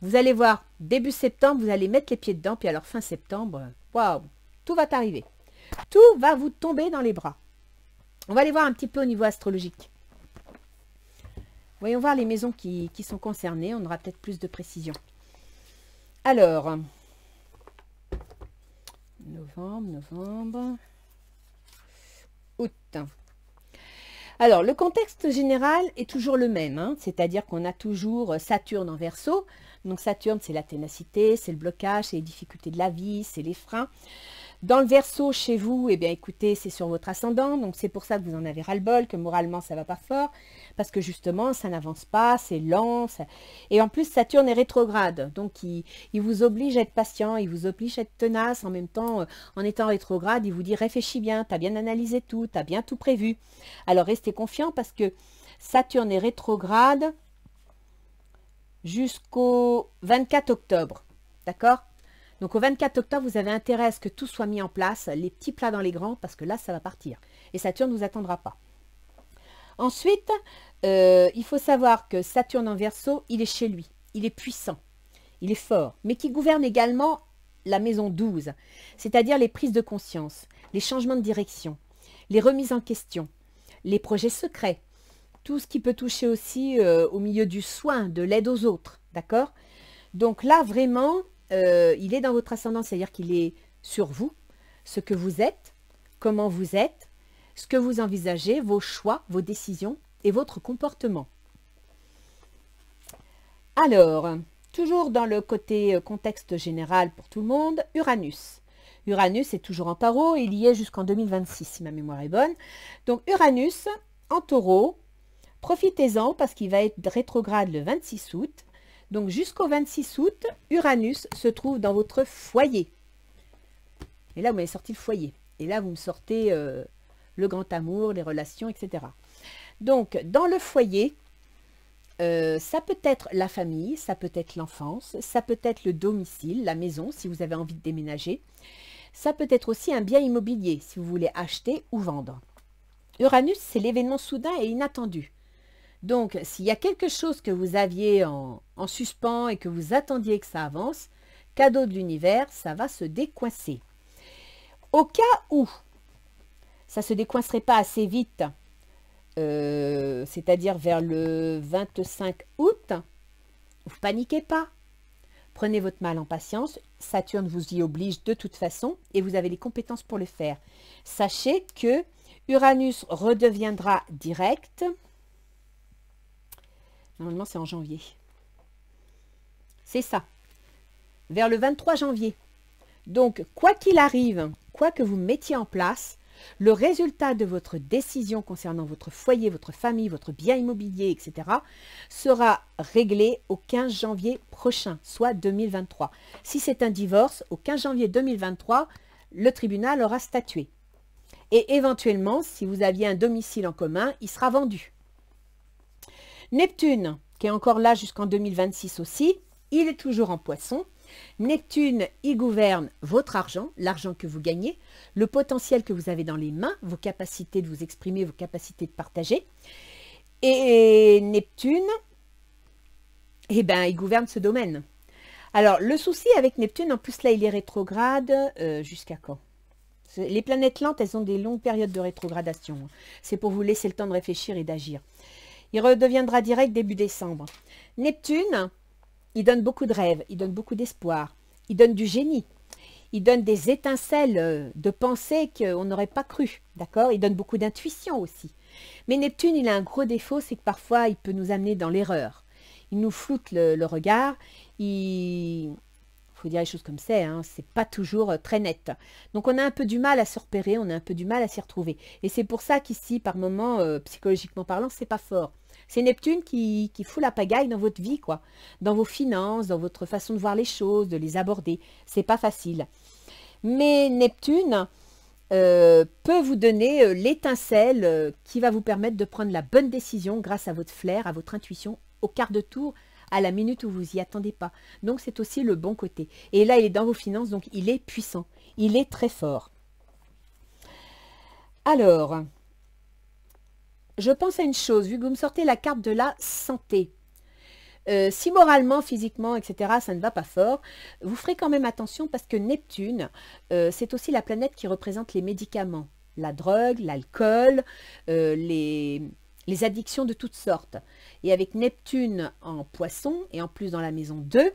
Vous allez voir, début septembre, vous allez mettre les pieds dedans, puis alors fin septembre, waouh, tout va t'arriver. Tout va vous tomber dans les bras. On va aller voir un petit peu au niveau astrologique. Voyons voir les maisons qui, qui sont concernées, on aura peut-être plus de précision. Alors, novembre, novembre. Alors, le contexte général est toujours le même, hein. c'est-à-dire qu'on a toujours euh, Saturne en verso. Donc Saturne, c'est la ténacité, c'est le blocage, c'est les difficultés de la vie, c'est les freins. Dans le verso, chez vous, eh bien écoutez, c'est sur votre ascendant, donc c'est pour ça que vous en avez ras-le-bol, que moralement ça ne va pas fort, parce que justement ça n'avance pas, c'est lent, et en plus Saturne est rétrograde, donc il, vous oblige à être patient, il vous oblige à être tenace, en même temps, euh, en étant rétrograde, il vous dit réfléchis bien, tu as bien analysé tout, tu as bien tout prévu. Alors restez confiant parce que Saturne est rétrograde jusqu'au 24 octobre, d'accord donc au 24 octobre, vous avez intérêt à ce que tout soit mis en place, les petits plats dans les grands, parce que là, ça va partir. Et Saturne ne vous attendra pas. Ensuite, euh, il faut savoir que Saturne en verso, il est chez lui, il est puissant, il est fort, mais qui gouverne également la maison 12, c'est-à-dire les prises de conscience, les changements de direction, les remises en question, les projets secrets, tout ce qui peut toucher aussi euh, au milieu du soin, de l'aide aux autres, d'accord Donc là, vraiment, euh, il est dans votre ascendance, c'est-à-dire qu'il est sur vous, ce que vous êtes, comment vous êtes, ce que vous envisagez, vos choix, vos décisions et votre comportement. Alors, toujours dans le côté euh, contexte général pour tout le monde, Uranus. Uranus est toujours en taureau, il y est jusqu'en 2026 si ma mémoire est bonne. Donc Uranus en taureau, profitez-en parce qu'il va être rétrograde le 26 août. Donc jusqu'au 26 août, Uranus se trouve dans votre foyer. Et là, vous m'avez sorti le foyer. Et là, vous me sortez euh, le grand amour, les relations, etc. Donc, dans le foyer, euh, ça peut être la famille, ça peut être l'enfance, ça peut être le domicile, la maison, si vous avez envie de déménager. Ça peut être aussi un bien immobilier, si vous voulez acheter ou vendre. Uranus, c'est l'événement soudain et inattendu. Donc, s'il y a quelque chose que vous aviez en, suspens et que vous attendiez que ça avance, cadeau de l'univers, ça va se décoincer. Au cas où ça ne se décoincerait pas assez vite, euh, c'est-à-dire vers le 25 août, vous paniquez pas. Prenez votre mal en patience, Saturne vous y oblige de toute façon et vous avez les compétences pour le faire. Sachez que Uranus redeviendra direct, Normalement, c'est en janvier. C'est ça. Vers le 23 janvier. Donc, quoi qu'il arrive, quoi que vous mettiez en place, le résultat de votre décision concernant votre foyer, votre famille, votre bien immobilier, etc., sera réglé au 15 janvier prochain, soit 2023. Si c'est un divorce, au 15 janvier 2023, le tribunal aura statué. Et éventuellement, si vous aviez un domicile en commun, il sera vendu. Neptune, qui est encore là jusqu'en 2026 aussi, il est toujours en poisson. Neptune y gouverne votre argent, l'argent que vous gagnez, le potentiel que vous avez dans les mains, vos capacités de vous exprimer, vos capacités de partager. Et Neptune, eh ben, il gouverne ce domaine. Alors, le souci avec Neptune, en plus là, il est rétrograde euh, jusqu'à quand Les planètes lentes, elles ont des longues périodes de rétrogradation. C'est pour vous laisser le temps de réfléchir et d'agir. Il redeviendra direct début décembre. Neptune, il donne beaucoup de rêves, il donne beaucoup d'espoir, il donne du génie, il donne des étincelles euh, de pensée qu'on n'aurait pas cru, d'accord Il donne beaucoup d'intuition aussi. Mais Neptune, il a un gros défaut, c'est que parfois, il peut nous amener dans l'erreur. Il nous floute le, le regard, il, faut dire les choses comme c'est, hein, c'est pas toujours euh, très net. Donc on a un peu du mal à se repérer, on a un peu du mal à s'y retrouver. Et c'est pour ça qu'ici, par moment, euh, psychologiquement parlant, c'est pas fort. C'est Neptune qui, fout la pagaille dans votre vie, quoi. Dans vos finances, dans votre façon de voir les choses, de les aborder. C'est pas facile. Mais Neptune euh, peut vous donner l'étincelle qui va vous permettre de prendre la bonne décision grâce à votre flair, à votre intuition, au quart de tour, à la minute où vous y attendez pas. Donc c'est aussi le bon côté. Et là, il est dans vos finances, donc il est puissant, il est très fort. Alors, je pense à une chose, vu que vous me sortez la carte de la santé. Euh, si moralement, physiquement, etc., ça ne va pas fort, vous ferez quand même attention parce que Neptune, euh, c'est aussi la planète qui représente les médicaments, la drogue, l'alcool, euh, les, les addictions de toutes sortes. Et avec Neptune en poisson, et en plus dans la maison 2,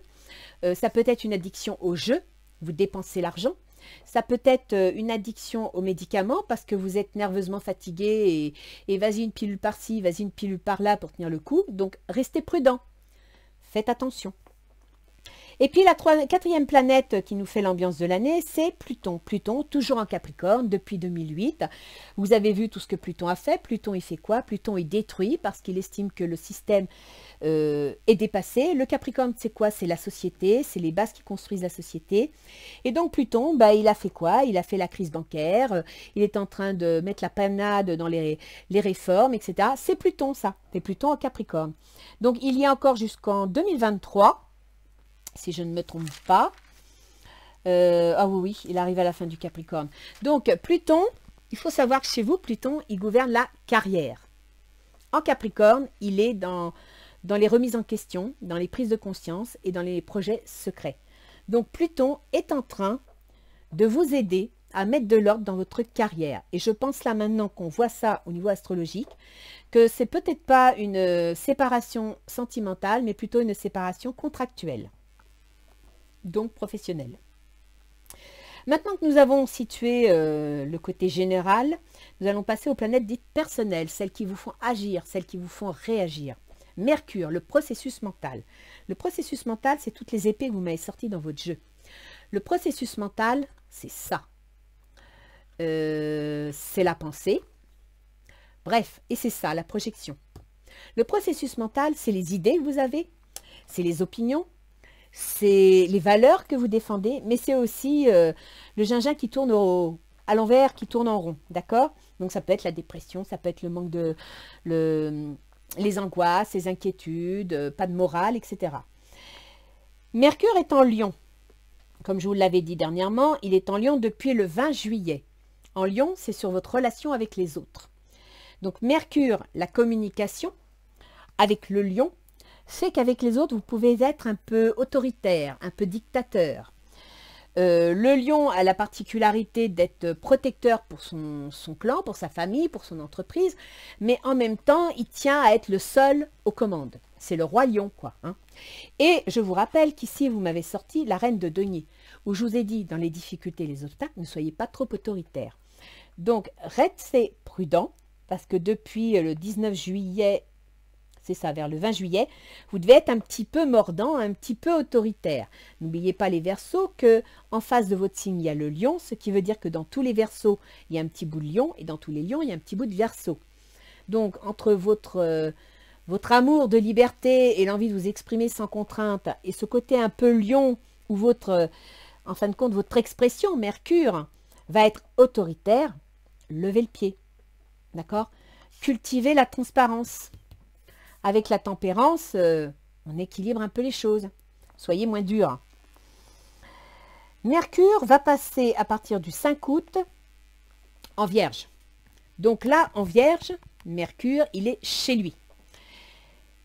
euh, ça peut être une addiction au jeu, vous dépensez l'argent. Ça peut être euh, une addiction aux médicaments parce que vous êtes nerveusement fatigué et, et vas-y une pilule par-ci, vas-y une pilule par-là pour tenir le coup. Donc restez prudent, faites attention. Et puis la quatrième planète qui nous fait l'ambiance de l'année, c'est Pluton. Pluton, toujours en Capricorne depuis 2008. Vous avez vu tout ce que Pluton a fait. Pluton, il fait quoi Pluton, il détruit parce qu'il estime que le système euh, est dépassé. Le Capricorne, c'est quoi C'est la société, c'est les bases qui construisent la société. Et donc Pluton, bah, il a fait quoi Il a fait la crise bancaire, euh, il est en train de mettre la panade dans les, les réformes, etc. C'est Pluton, ça. C'est Pluton en Capricorne. Donc il y a encore jusqu'en 2023 si je ne me trompe pas. Euh, ah oui, oui, il arrive à la fin du Capricorne. Donc, Pluton, il faut savoir que chez vous, Pluton, il gouverne la carrière. En Capricorne, il est dans, dans les remises en question, dans les prises de conscience et dans les projets secrets. Donc, Pluton est en train de vous aider à mettre de l'ordre dans votre carrière. Et je pense là maintenant qu'on voit ça au niveau astrologique, que c'est peut-être pas une euh, séparation sentimentale, mais plutôt une séparation contractuelle donc professionnel. Maintenant que nous avons situé euh, le côté général, nous allons passer aux planètes dites personnelles, celles qui vous font agir, celles qui vous font réagir. Mercure, le processus mental. Le processus mental, c'est toutes les épées que vous m'avez sorties dans votre jeu. Le processus mental, c'est ça. Euh, c'est la pensée. Bref, et c'est ça, la projection. Le processus mental, c'est les idées que vous avez, c'est les opinions, c'est les valeurs que vous défendez, mais c'est aussi euh, le gingin qui tourne à l'envers, qui tourne en rond, d'accord Donc ça peut être la dépression, ça peut être le manque de... les angoisses, les inquiétudes, euh, pas de morale, etc. Mercure est en Lion. Comme je vous l'avais dit dernièrement, il est en Lion depuis le 20 juillet. En Lion, c'est sur votre relation avec les autres. Donc Mercure, la communication avec le Lion, c'est qu'avec les autres, vous pouvez être un peu autoritaire, un peu dictateur. Euh, le lion a la particularité d'être protecteur pour son, clan, pour sa famille, pour son entreprise, mais en même temps, il tient à être le seul aux commandes. C'est le roi lion, quoi. Hein. Et je vous rappelle qu'ici, vous m'avez sorti la reine de denier, où je vous ai dit, dans les difficultés et les obstacles, ne soyez pas trop autoritaire. Donc, restez prudent, parce que depuis le 19 juillet c'est ça, vers le 20 juillet, vous devez être un petit peu mordant, un petit peu autoritaire. N'oubliez pas les versos que en face de votre signe, il y a le lion, ce qui veut dire que dans tous les versos, il y a un petit bout de lion, et dans tous les lions, il y a un petit bout de verso. Donc, entre votre, euh, votre amour de liberté et l'envie de vous exprimer sans contrainte, et ce côté un peu lion, ou votre, euh, en fin de compte, votre expression, Mercure, va être autoritaire, levez le pied. D'accord Cultivez la transparence. Avec la tempérance, euh, on équilibre un peu les choses. Soyez moins dur. Mercure va passer à partir du 5 août en vierge. Donc là, en vierge, Mercure, il est chez lui.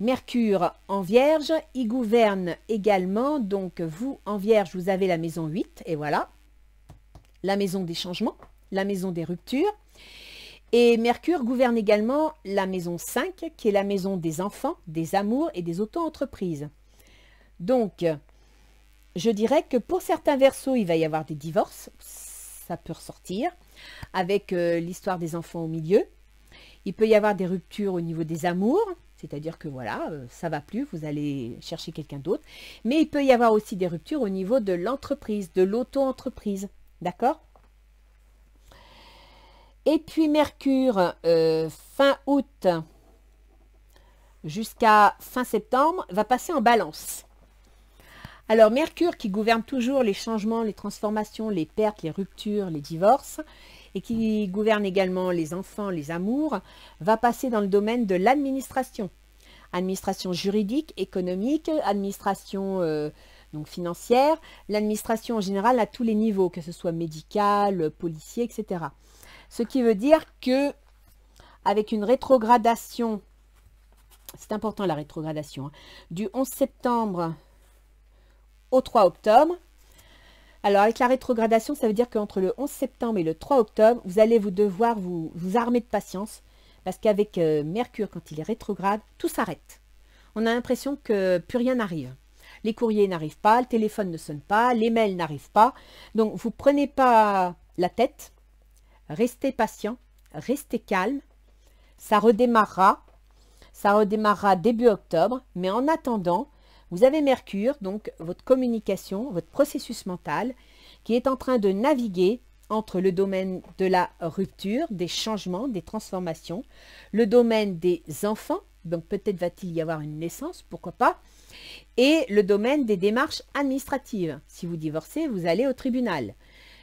Mercure en vierge, il gouverne également, donc vous en vierge, vous avez la maison 8, et voilà, la maison des changements, la maison des ruptures, et Mercure gouverne également la maison 5, qui est la maison des enfants, des amours et des auto-entreprises. Donc, je dirais que pour certains versos, il va y avoir des divorces, ça peut ressortir, avec euh, l'histoire des enfants au milieu. Il peut y avoir des ruptures au niveau des amours, c'est-à-dire que voilà, euh, ça va plus, vous allez chercher quelqu'un d'autre. Mais il peut y avoir aussi des ruptures au niveau de l'entreprise, de l'auto-entreprise. D'accord et puis Mercure, euh, fin août jusqu'à fin septembre, va passer en balance. Alors Mercure qui gouverne toujours les changements, les transformations, les pertes, les ruptures, les divorces, et qui gouverne également les enfants, les amours, va passer dans le domaine de l'administration. Administration juridique, économique, administration euh, donc financière, l'administration en général à tous les niveaux, que ce soit médical, policier, etc. Ce qui veut dire que avec une rétrogradation, c'est important la rétrogradation, hein, du 11 septembre au 3 octobre. Alors avec la rétrogradation, ça veut dire qu'entre le 11 septembre et le 3 octobre, vous allez vous devoir vous, vous armer de patience parce qu'avec euh, Mercure, quand il est rétrograde, tout s'arrête. On a l'impression que plus rien n'arrive. Les courriers n'arrivent pas, le téléphone ne sonne pas, les mails n'arrivent pas. Donc vous ne prenez pas la tête, Restez patient, restez calme. Ça redémarrera. Ça redémarrera début octobre. Mais en attendant, vous avez Mercure, donc votre communication, votre processus mental, qui est en train de naviguer entre le domaine de la rupture, des changements, des transformations, le domaine des enfants, donc peut-être va-t-il y avoir une naissance, pourquoi pas, et le domaine des démarches administratives. Si vous divorcez, vous allez au tribunal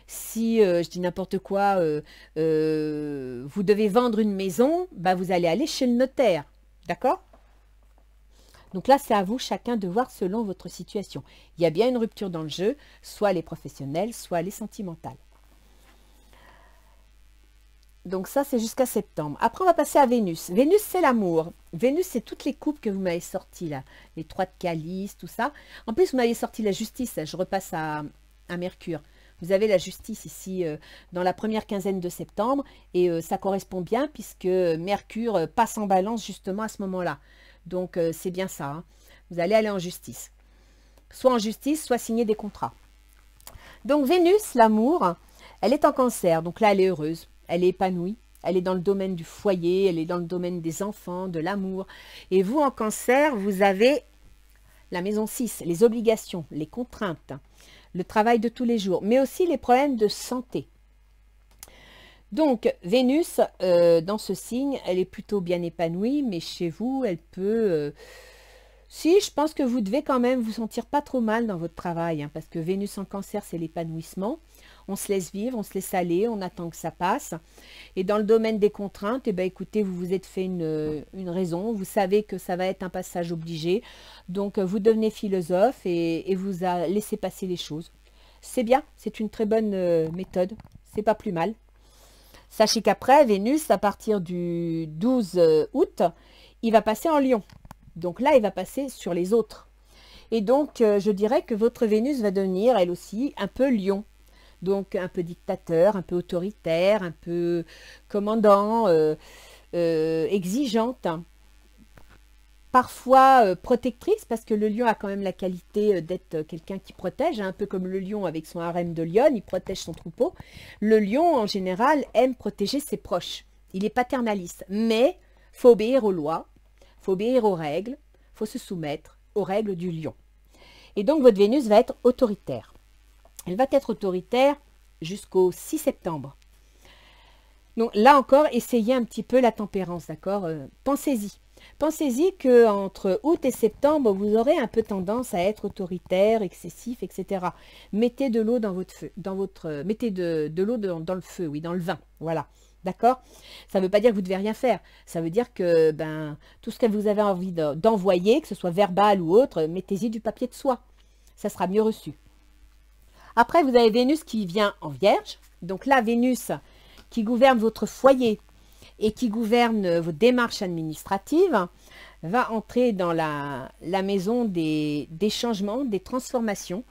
si euh, je dis n'importe quoi, euh, euh, vous devez vendre une maison, bah, vous allez aller chez le notaire. D'accord donc là, c'est à vous chacun de voir selon votre situation. Il y a bien une rupture dans le jeu, soit les professionnels, soit les sentimentales. Donc ça, c'est jusqu'à septembre. Après, on va passer à Vénus. Vénus, c'est l'amour. Vénus, c'est toutes les coupes que vous m'avez sorties là. Les trois de calice, tout ça. En plus, vous m'avez sorti la justice. Je repasse à Mercure. Vous avez la justice ici euh, dans la première quinzaine de septembre et euh, ça correspond bien puisque Mercure euh, passe en balance justement à ce moment-là. Donc c'est bien ça. Hein. Vous allez aller en justice. Soit en justice, soit signer des contrats. Donc Vénus, l'amour, elle est en cancer. Donc là, elle est heureuse, elle est épanouie. Elle est dans le domaine du foyer, elle est dans le domaine des enfants, de l'amour. Et vous, en cancer, vous avez la maison 6, les obligations, les contraintes le travail de tous les jours, mais aussi les problèmes de santé. Donc, Vénus, euh, dans ce signe, elle est plutôt bien épanouie, mais chez vous, elle peut... Euh, si, je pense que vous devez quand même vous sentir pas trop mal dans votre travail, hein, parce que Vénus en cancer, c'est l'épanouissement on se laisse vivre, on se laisse aller, on attend que ça passe. Et dans le domaine des contraintes, eh ben, écoutez, vous vous êtes fait une, euh, raison, vous savez que ça va être un passage obligé. Donc euh, vous devenez philosophe et, vous laissez passer les choses. C'est bien, c'est une très bonne euh, méthode, c'est pas plus mal. Sachez qu'après, Vénus, à partir du 12 août, il va passer en lion. Donc là, il va passer sur les autres. Et donc, je dirais que votre Vénus va devenir, elle aussi, un peu lion donc un peu dictateur, un peu autoritaire, un peu commandant, euh, euh, exigeante, parfois euh, protectrice, parce que le lion a quand même la qualité d'être quelqu'un qui protège, hein, un peu comme le lion avec son harem de lionne, il protège son troupeau. Le lion, en général, aime protéger ses proches. Il est paternaliste, mais faut obéir aux lois, faut obéir aux règles, faut se soumettre aux règles du lion. Et donc votre Vénus va être autoritaire. Elle va être autoritaire jusqu'au 6 septembre. Donc là encore, essayez un petit peu la tempérance, d'accord euh, Pensez-y. Pensez-y qu'entre août et septembre, vous aurez un peu tendance à être autoritaire, excessif, etc. Mettez de l'eau dans votre feu, dans votre, mettez de, l'eau dans, le feu, oui, dans le vin, voilà. D'accord Ça ne veut pas dire que vous devez rien faire. Ça veut dire que ben, tout ce que vous avez envie d'envoyer, que ce soit verbal ou autre, mettez-y du papier de soie. Ça sera mieux reçu. Après, vous avez Vénus qui vient en Vierge. Donc là, Vénus qui gouverne votre foyer et qui gouverne vos démarches administratives va entrer dans la, maison des, changements, des transformations,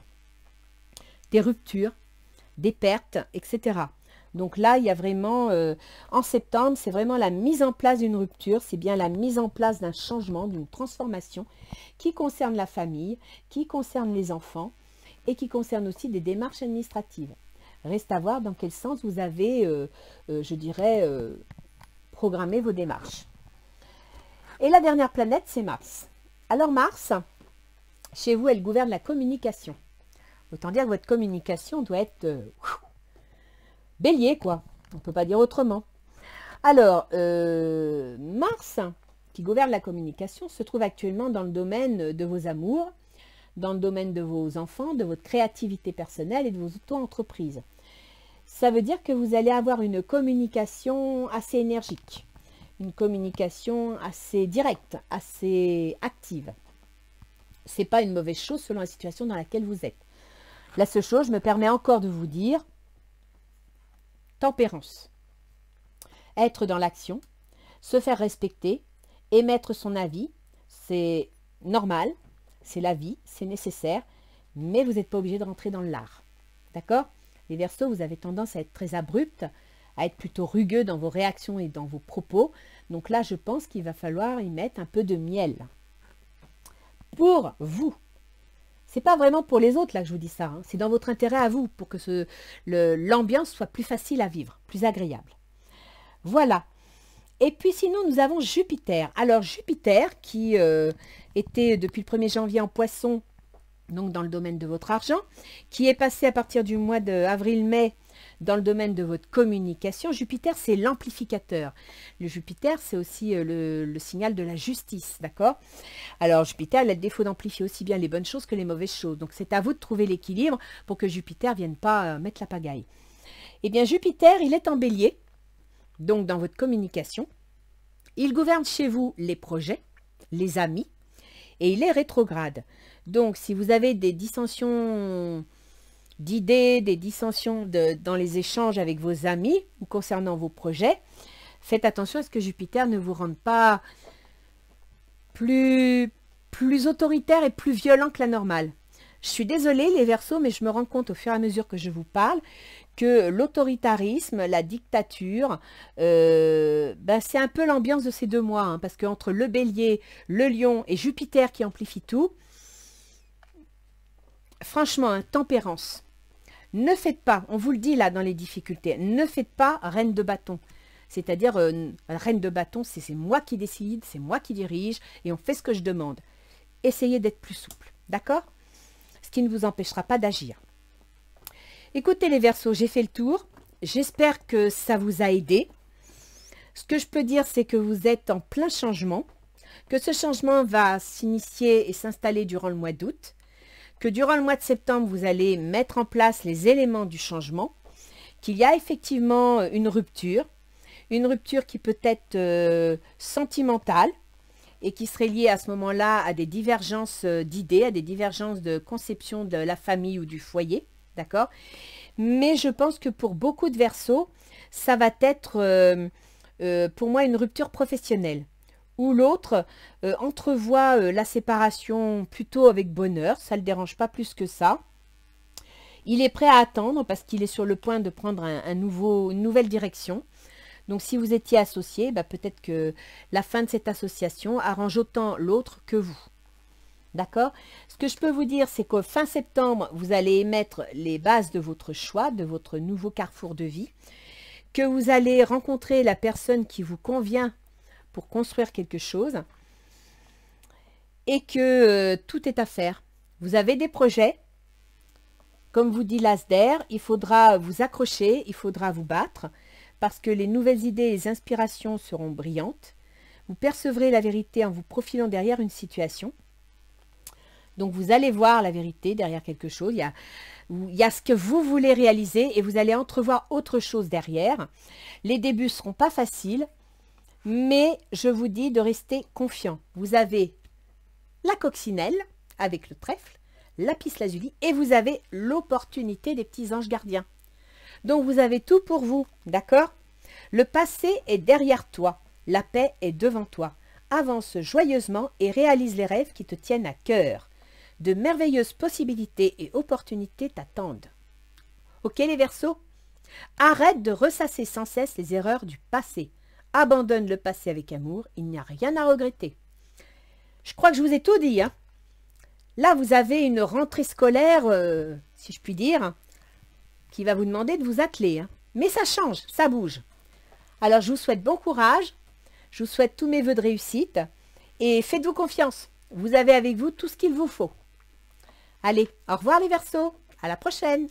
des ruptures, des pertes, etc. Donc là, il y a vraiment, euh, en septembre, c'est vraiment la mise en place d'une rupture, c'est bien la mise en place d'un changement, d'une transformation qui concerne la famille, qui concerne les enfants, et qui concerne aussi des démarches administratives. Reste à voir dans quel sens vous avez, euh, euh, je dirais, euh, programmé vos démarches. Et la dernière planète, c'est Mars. Alors Mars, chez vous, elle gouverne la communication. Autant dire que votre communication doit être bélier, quoi. On ne peut pas dire autrement. Alors, Mars, qui gouverne la communication, se trouve actuellement dans le domaine de vos amours, dans le domaine de vos enfants, de votre créativité personnelle et de vos auto-entreprises. Ça veut dire que vous allez avoir une communication assez énergique, une communication assez directe, assez active. Ce n'est pas une mauvaise chose selon la situation dans laquelle vous êtes. La seule chose, je me permets encore de vous dire, tempérance. Être dans l'action, se faire respecter, émettre son avis, c'est normal, c'est la vie, c'est nécessaire, mais vous n'êtes pas obligé de rentrer dans l'art. D'accord Les versos, vous avez tendance à être très abrupte, à être plutôt rugueux dans vos réactions et dans vos propos. Donc là, je pense qu'il va falloir y mettre un peu de miel. Pour vous, c'est pas vraiment pour les autres là que je vous dis ça, hein. c'est dans votre intérêt à vous pour que l'ambiance soit plus facile à vivre, plus agréable. Voilà. Et puis sinon, nous avons Jupiter. Alors Jupiter qui, euh, était depuis le 1er janvier en poisson, donc dans le domaine de votre argent, qui est passé à partir du mois d'avril-mai dans le domaine de votre communication. Jupiter, c'est l'amplificateur. Le Jupiter, c'est aussi euh, le, signal de la justice, d'accord Alors, Jupiter, il a le défaut d'amplifier aussi bien les bonnes choses que les mauvaises choses. Donc, c'est à vous de trouver l'équilibre pour que Jupiter ne vienne pas euh, mettre la pagaille. Eh bien, Jupiter, il est en bélier, donc dans votre communication. Il gouverne chez vous les projets, les amis, et il est rétrograde. Donc, si vous avez des dissensions d'idées, des dissensions dans les échanges avec vos amis ou concernant vos projets, faites attention à ce que Jupiter ne vous rende pas plus, plus autoritaire et plus violent que la normale. Je suis désolée les versos, mais je me rends compte au fur et à mesure que je vous parle que l'autoritarisme, la dictature, euh, ben, c'est un peu l'ambiance de ces deux mois, hein, parce qu'entre le bélier, le lion et Jupiter qui amplifie tout, franchement, hein, tempérance. Ne faites pas, on vous le dit là dans les difficultés, ne faites pas reine de bâton. C'est-à-dire, euh, reine de bâton, c'est moi qui décide, c'est moi qui dirige, et on fait ce que je demande. Essayez d'être plus souple, d'accord qui ne vous empêchera pas d'agir. Écoutez les versos, j'ai fait le tour. J'espère que ça vous a aidé. Ce que je peux dire, c'est que vous êtes en plein changement, que ce changement va s'initier et s'installer durant le mois d'août, que durant le mois de septembre, vous allez mettre en place les éléments du changement, qu'il y a effectivement une rupture, une rupture qui peut être euh, sentimentale, et qui serait lié à ce moment-là à des divergences euh, d'idées, à des divergences de conception de la famille ou du foyer, d'accord Mais je pense que pour beaucoup de versos, ça va être euh, euh, pour moi une rupture professionnelle où l'autre entrevoit la séparation plutôt avec bonheur, ça ne le dérange pas plus que ça. Il est prêt à attendre parce qu'il est sur le point de prendre une nouvelle direction. Donc si vous étiez associé, bah, peut-être que la fin de cette association arrange autant l'autre que vous. D'accord Ce que je peux vous dire, c'est qu'au fin septembre, vous allez émettre les bases de votre choix, de votre nouveau carrefour de vie, que vous allez rencontrer la personne qui vous convient pour construire quelque chose et que euh, tout est à faire. Vous avez des projets, comme vous dit l'ASDER, il faudra vous accrocher, il faudra vous battre, parce que les nouvelles idées et inspirations seront brillantes. Vous percevrez la vérité en vous profilant derrière une situation. Donc vous allez voir la vérité derrière quelque chose. Il y, a, il ce que vous voulez réaliser et vous allez entrevoir autre chose derrière. Les débuts seront pas faciles, mais je vous dis de rester confiant. Vous avez la coccinelle avec le trèfle, la pisse lazuli et vous avez l'opportunité des petits anges gardiens. Donc vous avez tout pour vous, d'accord Le passé est derrière toi, la paix est devant toi. Avance joyeusement et réalise les rêves qui te tiennent à cœur. De merveilleuses possibilités et opportunités t'attendent. Ok les versos Arrête de ressasser sans cesse les erreurs du passé. Abandonne le passé avec amour, il n'y a rien à regretter. Je crois que je vous ai tout dit. Hein. Là, vous avez une rentrée scolaire, euh, si je puis dire, qui va vous demander de vous atteler. Hein. Mais ça change, ça bouge. Alors je vous souhaite bon courage, je vous souhaite tous mes voeux de réussite et faites-vous confiance. Vous avez avec vous tout ce qu'il vous faut. Allez, au revoir les Verseaux, à la prochaine.